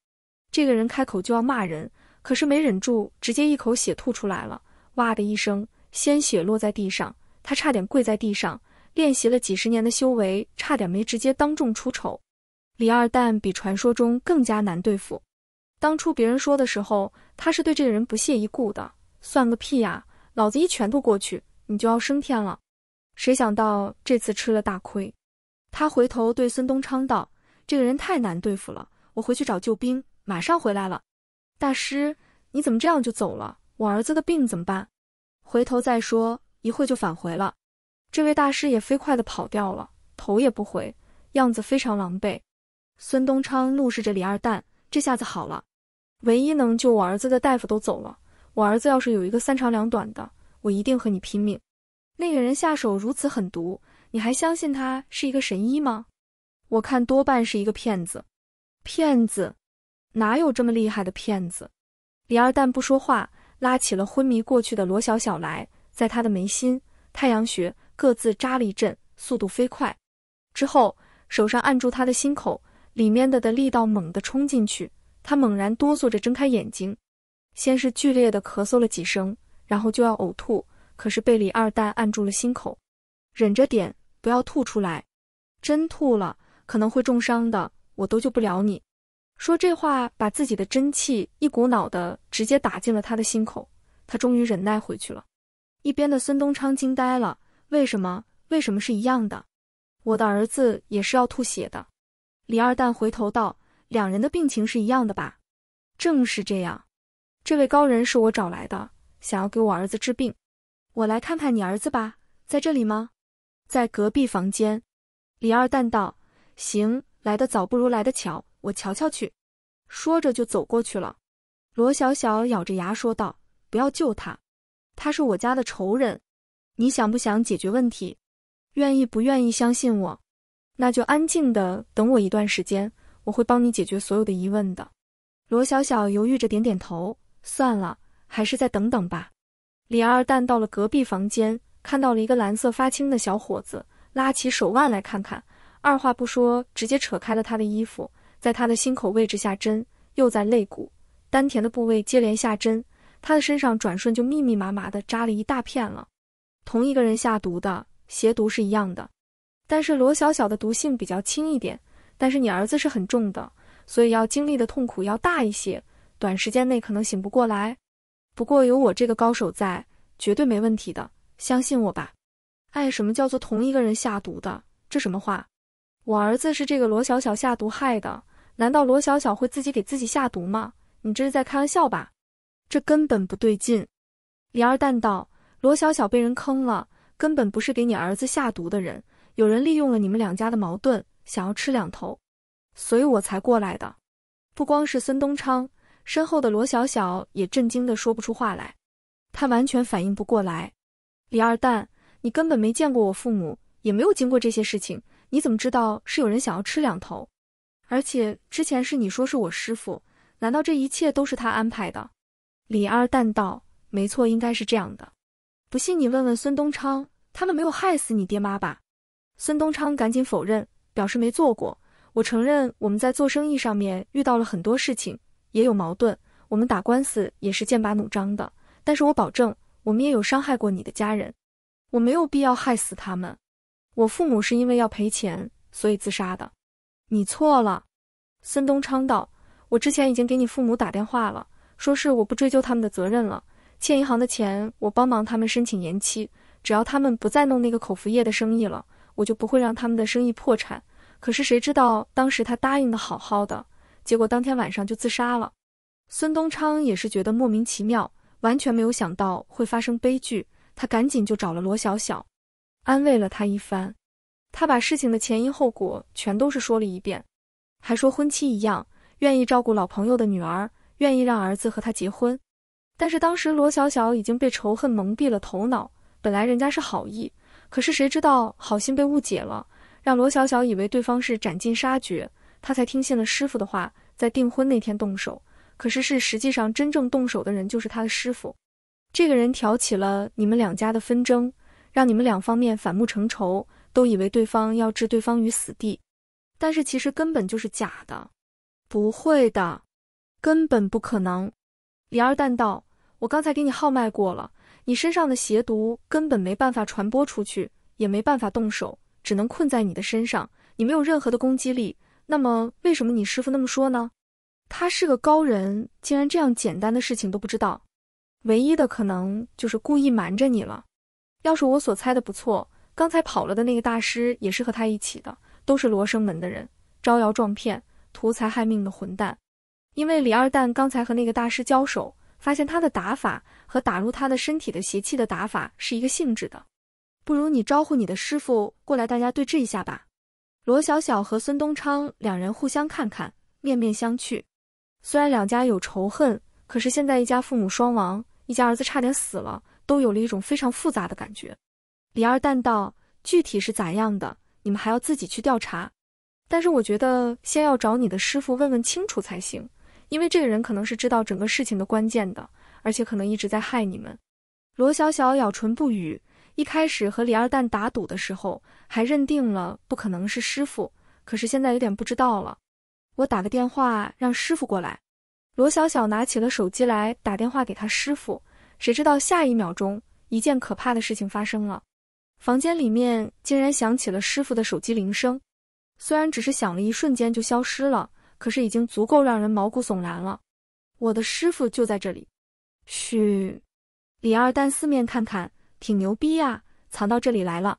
这个人开口就要骂人。可是没忍住，直接一口血吐出来了，哇的一声，鲜血落在地上，他差点跪在地上。练习了几十年的修为，差点没直接当众出丑。李二蛋比传说中更加难对付。当初别人说的时候，他是对这个人不屑一顾的，算个屁呀！老子一拳头过去，你就要升天了。谁想到这次吃了大亏。他回头对孙东昌道：“这个人太难对付了，我回去找救兵，马上回来了。”大师，你怎么这样就走了？我儿子的病怎么办？回头再说，一会就返回了。这位大师也飞快的跑掉了，头也不回，样子非常狼狈。孙东昌怒视着李二蛋，这下子好了，唯一能救我儿子的大夫都走了。我儿子要是有一个三长两短的，我一定和你拼命。那个人下手如此狠毒，你还相信他是一个神医吗？我看多半是一个骗子。骗子。哪有这么厉害的骗子？李二蛋不说话，拉起了昏迷过去的罗小小来，在他的眉心、太阳穴各自扎了一阵，速度飞快。之后手上按住他的心口，里面的的力道猛地冲进去。他猛然哆嗦着睁开眼睛，先是剧烈的咳嗽了几声，然后就要呕吐，可是被李二蛋按住了心口，忍着点，不要吐出来。真吐了可能会重伤的，我都救不了你。说这话，把自己的真气一股脑的直接打进了他的心口，他终于忍耐回去了。一边的孙东昌惊呆了：“为什么？为什么是一样的？我的儿子也是要吐血的。”李二蛋回头道：“两人的病情是一样的吧？”“正是这样。”“这位高人是我找来的，想要给我儿子治病。”“我来看看你儿子吧，在这里吗？”“在隔壁房间。”李二蛋道：“行，来的早不如来的巧。”我瞧瞧去，说着就走过去了。罗小小咬着牙说道：“不要救他，他是我家的仇人。你想不想解决问题？愿意不愿意相信我？那就安静的等我一段时间，我会帮你解决所有的疑问的。”罗小小犹豫着点点头。算了，还是再等等吧。李二蛋到了隔壁房间，看到了一个蓝色发青的小伙子，拉起手腕来看看，二话不说，直接扯开了他的衣服。在他的心口位置下针，又在肋骨、丹田的部位接连下针，他的身上转瞬就密密麻麻的扎了一大片了。同一个人下毒的邪毒是一样的，但是罗小小的毒性比较轻一点，但是你儿子是很重的，所以要经历的痛苦要大一些，短时间内可能醒不过来。不过有我这个高手在，绝对没问题的，相信我吧。哎，什么叫做同一个人下毒的？这什么话？我儿子是这个罗小小下毒害的。难道罗小小会自己给自己下毒吗？你这是在开玩笑吧？这根本不对劲。李二蛋道：“罗小小被人坑了，根本不是给你儿子下毒的人，有人利用了你们两家的矛盾，想要吃两头，所以我才过来的。”不光是孙东昌，身后的罗小小也震惊得说不出话来，他完全反应不过来。李二蛋，你根本没见过我父母，也没有经过这些事情，你怎么知道是有人想要吃两头？而且之前是你说是我师傅，难道这一切都是他安排的？李二淡道：“没错，应该是这样的。不信你问问孙东昌，他们没有害死你爹妈吧？”孙东昌赶紧否认，表示没做过。我承认我们在做生意上面遇到了很多事情，也有矛盾，我们打官司也是剑拔弩张的。但是我保证，我们也有伤害过你的家人。我没有必要害死他们。我父母是因为要赔钱，所以自杀的。你错了，孙东昌道：“我之前已经给你父母打电话了，说是我不追究他们的责任了，欠银行的钱我帮忙他们申请延期，只要他们不再弄那个口服液的生意了，我就不会让他们的生意破产。可是谁知道当时他答应的好好的，结果当天晚上就自杀了。”孙东昌也是觉得莫名其妙，完全没有想到会发生悲剧，他赶紧就找了罗小小，安慰了他一番。他把事情的前因后果全都是说了一遍，还说婚期一样，愿意照顾老朋友的女儿，愿意让儿子和他结婚。但是当时罗小小已经被仇恨蒙蔽了头脑，本来人家是好意，可是谁知道好心被误解了，让罗小小以为对方是斩尽杀绝，他才听信了师傅的话，在订婚那天动手。可是是实际上真正动手的人就是他的师傅，这个人挑起了你们两家的纷争，让你们两方面反目成仇。都以为对方要置对方于死地，但是其实根本就是假的，不会的，根本不可能。李二蛋道：“我刚才给你号脉过了，你身上的邪毒根本没办法传播出去，也没办法动手，只能困在你的身上。你没有任何的攻击力，那么为什么你师傅那么说呢？他是个高人，竟然这样简单的事情都不知道。唯一的可能就是故意瞒着你了。要是我所猜的不错。”刚才跑了的那个大师也是和他一起的，都是罗生门的人，招摇撞骗、图财害命的混蛋。因为李二蛋刚才和那个大师交手，发现他的打法和打入他的身体的邪气的打法是一个性质的。不如你招呼你的师傅过来，大家对峙一下吧。罗小小和孙东昌两人互相看看，面面相觑。虽然两家有仇恨，可是现在一家父母双亡，一家儿子差点死了，都有了一种非常复杂的感觉。李二蛋道：“具体是咋样的，你们还要自己去调查。但是我觉得先要找你的师傅问问清楚才行，因为这个人可能是知道整个事情的关键的，而且可能一直在害你们。”罗小小咬唇不语。一开始和李二蛋打赌的时候，还认定了不可能是师傅，可是现在有点不知道了。我打个电话让师傅过来。罗小小拿起了手机来打电话给他师傅，谁知道下一秒钟，一件可怕的事情发生了。房间里面竟然响起了师傅的手机铃声，虽然只是响了一瞬间就消失了，可是已经足够让人毛骨悚然了。我的师傅就在这里。嘘，李二蛋四面看看，挺牛逼呀，藏到这里来了。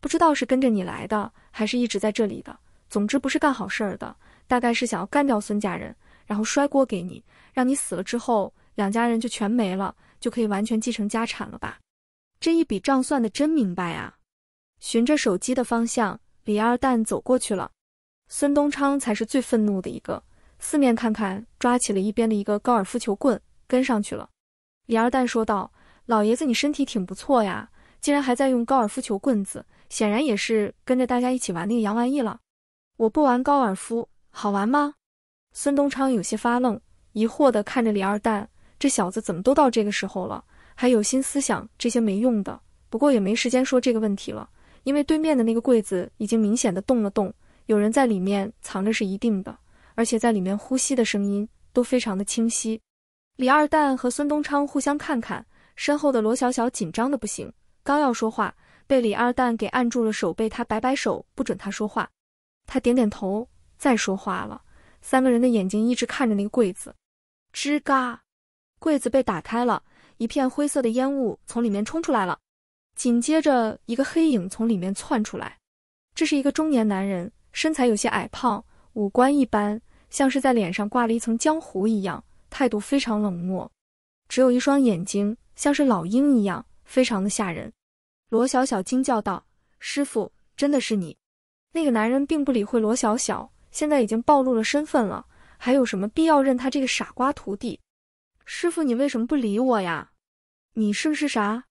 不知道是跟着你来的，还是一直在这里的。总之不是干好事儿的，大概是想要干掉孙家人，然后摔锅给你，让你死了之后，两家人就全没了，就可以完全继承家产了吧。这一笔账算得真明白啊！循着手机的方向，李二蛋走过去了。孙东昌才是最愤怒的一个，四面看看，抓起了一边的一个高尔夫球棍，跟上去了。李二蛋说道：“老爷子，你身体挺不错呀，竟然还在用高尔夫球棍子，显然也是跟着大家一起玩那个洋玩意了。”“我不玩高尔夫，好玩吗？”孙东昌有些发愣，疑惑地看着李二蛋，这小子怎么都到这个时候了？还有新思想，这些没用的。不过也没时间说这个问题了，因为对面的那个柜子已经明显的动了动，有人在里面藏着是一定的，而且在里面呼吸的声音都非常的清晰。李二蛋和孙东昌互相看看，身后的罗小小紧张的不行，刚要说话，被李二蛋给按住了手背，他摆摆手，不准他说话。他点点头，再说话了。三个人的眼睛一直看着那个柜子，吱嘎，柜子被打开了。一片灰色的烟雾从里面冲出来了，紧接着一个黑影从里面窜出来，这是一个中年男人，身材有些矮胖，五官一般，像是在脸上挂了一层浆糊一样，态度非常冷漠，只有一双眼睛，像是老鹰一样，非常的吓人。罗小小惊叫道：“师傅，真的是你！”那个男人并不理会罗小小，现在已经暴露了身份了，还有什么必要认他这个傻瓜徒弟？师傅，你为什么不理我呀？你是不是啥？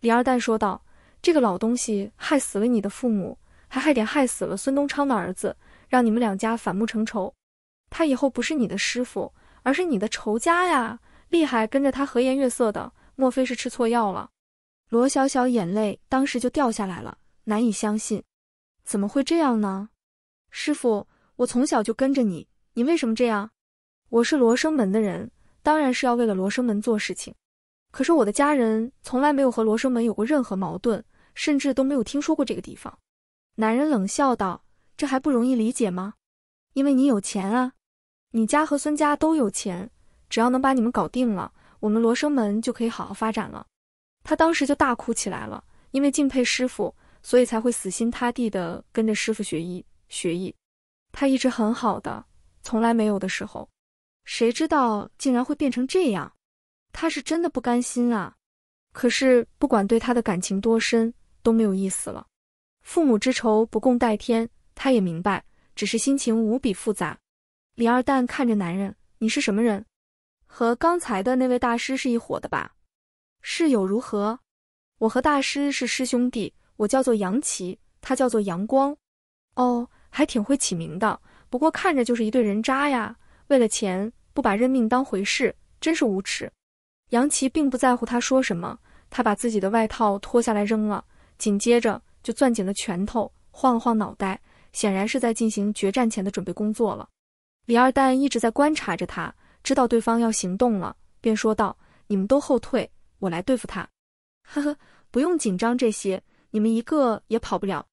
李二蛋说道：“这个老东西害死了你的父母，还害点害死了孙东昌的儿子，让你们两家反目成仇。他以后不是你的师傅，而是你的仇家呀！厉害，跟着他和颜悦色的，莫非是吃错药了？”罗小小眼泪当时就掉下来了，难以相信，怎么会这样呢？师傅，我从小就跟着你，你为什么这样？我是罗生门的人。当然是要为了罗生门做事情，可是我的家人从来没有和罗生门有过任何矛盾，甚至都没有听说过这个地方。男人冷笑道：“这还不容易理解吗？因为你有钱啊，你家和孙家都有钱，只要能把你们搞定了，我们罗生门就可以好好发展了。”他当时就大哭起来了，因为敬佩师傅，所以才会死心塌地的跟着师傅学艺学艺。他一直很好的，从来没有的时候。谁知道竟然会变成这样，他是真的不甘心啊！可是不管对他的感情多深，都没有意思了。父母之仇不共戴天，他也明白，只是心情无比复杂。李二蛋看着男人：“你是什么人？和刚才的那位大师是一伙的吧？”“室友如何？我和大师是师兄弟，我叫做杨奇，他叫做杨光。哦，还挺会起名的，不过看着就是一对人渣呀，为了钱。”不把认命当回事，真是无耻！杨奇并不在乎他说什么，他把自己的外套脱下来扔了，紧接着就攥紧了拳头，晃了晃脑袋，显然是在进行决战前的准备工作了。李二蛋一直在观察着他，知道对方要行动了，便说道：“你们都后退，我来对付他。”呵呵，不用紧张，这些你们一个也跑不了，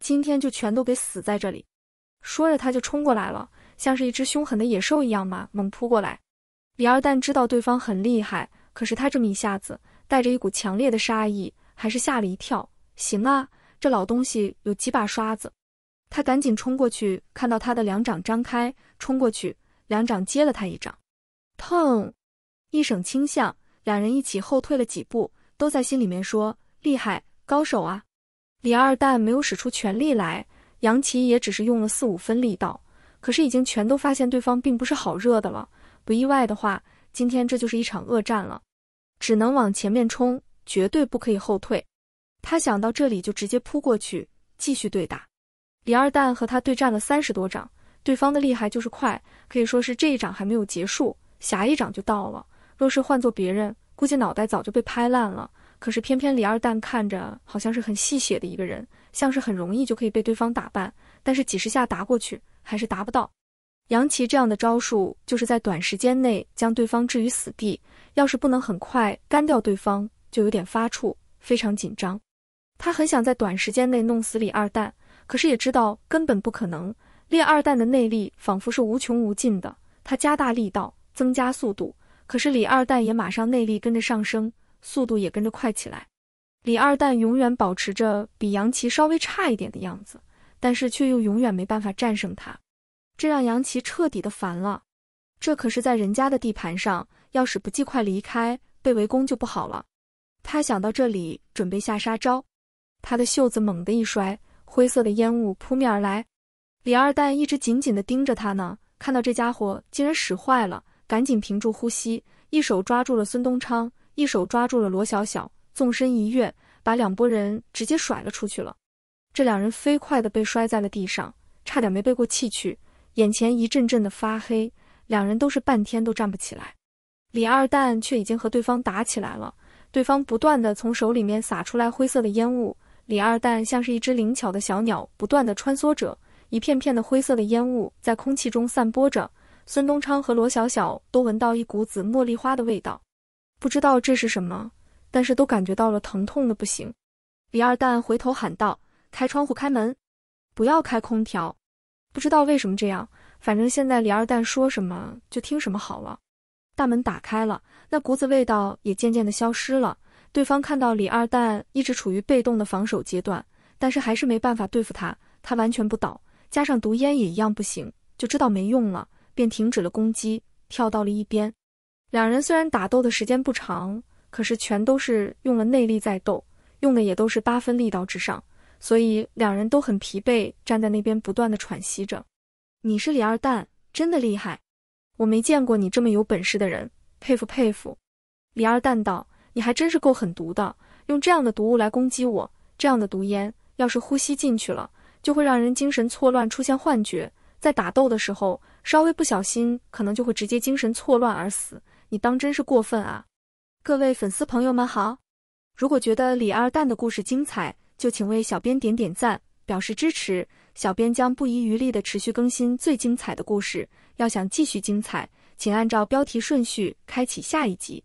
今天就全都给死在这里。”说着，他就冲过来了。像是一只凶狠的野兽一样嘛，猛扑过来。李二蛋知道对方很厉害，可是他这么一下子带着一股强烈的杀意，还是吓了一跳。行啊，这老东西有几把刷子。他赶紧冲过去，看到他的两掌张开，冲过去，两掌接了他一掌，砰！一省轻相，两人一起后退了几步，都在心里面说厉害，高手啊。李二蛋没有使出全力来，杨奇也只是用了四五分力道。可是已经全都发现对方并不是好惹的了，不意外的话，今天这就是一场恶战了，只能往前面冲，绝对不可以后退。他想到这里，就直接扑过去，继续对打。李二蛋和他对战了三十多掌，对方的厉害就是快，可以说是这一掌还没有结束，下一掌就到了。若是换做别人，估计脑袋早就被拍烂了。可是偏偏李二蛋看着好像是很戏血的一个人，像是很容易就可以被对方打败，但是几十下打过去。还是达不到。杨奇这样的招数，就是在短时间内将对方置于死地。要是不能很快干掉对方，就有点发怵，非常紧张。他很想在短时间内弄死李二蛋，可是也知道根本不可能。列二蛋的内力仿佛是无穷无尽的，他加大力道，增加速度，可是李二蛋也马上内力跟着上升，速度也跟着快起来。李二蛋永远保持着比杨奇稍微差一点的样子。但是却又永远没办法战胜他，这让杨奇彻底的烦了。这可是在人家的地盘上，要是不尽快离开，被围攻就不好了。他想到这里，准备下杀招。他的袖子猛地一摔，灰色的烟雾扑面而来。李二蛋一直紧紧的盯着他呢，看到这家伙竟然使坏了，赶紧屏住呼吸，一手抓住了孙东昌，一手抓住了罗小小，纵身一跃，把两拨人直接甩了出去了。这两人飞快的被摔在了地上，差点没背过气去，眼前一阵阵的发黑，两人都是半天都站不起来。李二蛋却已经和对方打起来了，对方不断的从手里面撒出来灰色的烟雾，李二蛋像是一只灵巧的小鸟，不断的穿梭着，一片片的灰色的烟雾在空气中散播着。孙东昌和罗小小都闻到一股子茉莉花的味道，不知道这是什么，但是都感觉到了疼痛的不行。李二蛋回头喊道。开窗户，开门，不要开空调。不知道为什么这样，反正现在李二蛋说什么就听什么好了。大门打开了，那股子味道也渐渐的消失了。对方看到李二蛋一直处于被动的防守阶段，但是还是没办法对付他，他完全不倒，加上毒烟也一样不行，就知道没用了，便停止了攻击，跳到了一边。两人虽然打斗的时间不长，可是全都是用了内力在斗，用的也都是八分力道之上。所以两人都很疲惫，站在那边不断的喘息着。你是李二蛋，真的厉害，我没见过你这么有本事的人，佩服佩服。李二蛋道：“你还真是够狠毒的，用这样的毒物来攻击我，这样的毒烟，要是呼吸进去了，就会让人精神错乱，出现幻觉。在打斗的时候，稍微不小心，可能就会直接精神错乱而死。你当真是过分啊！”各位粉丝朋友们好，如果觉得李二蛋的故事精彩，就请为小编点点赞，表示支持。小编将不遗余力的持续更新最精彩的故事。要想继续精彩，请按照标题顺序开启下一集。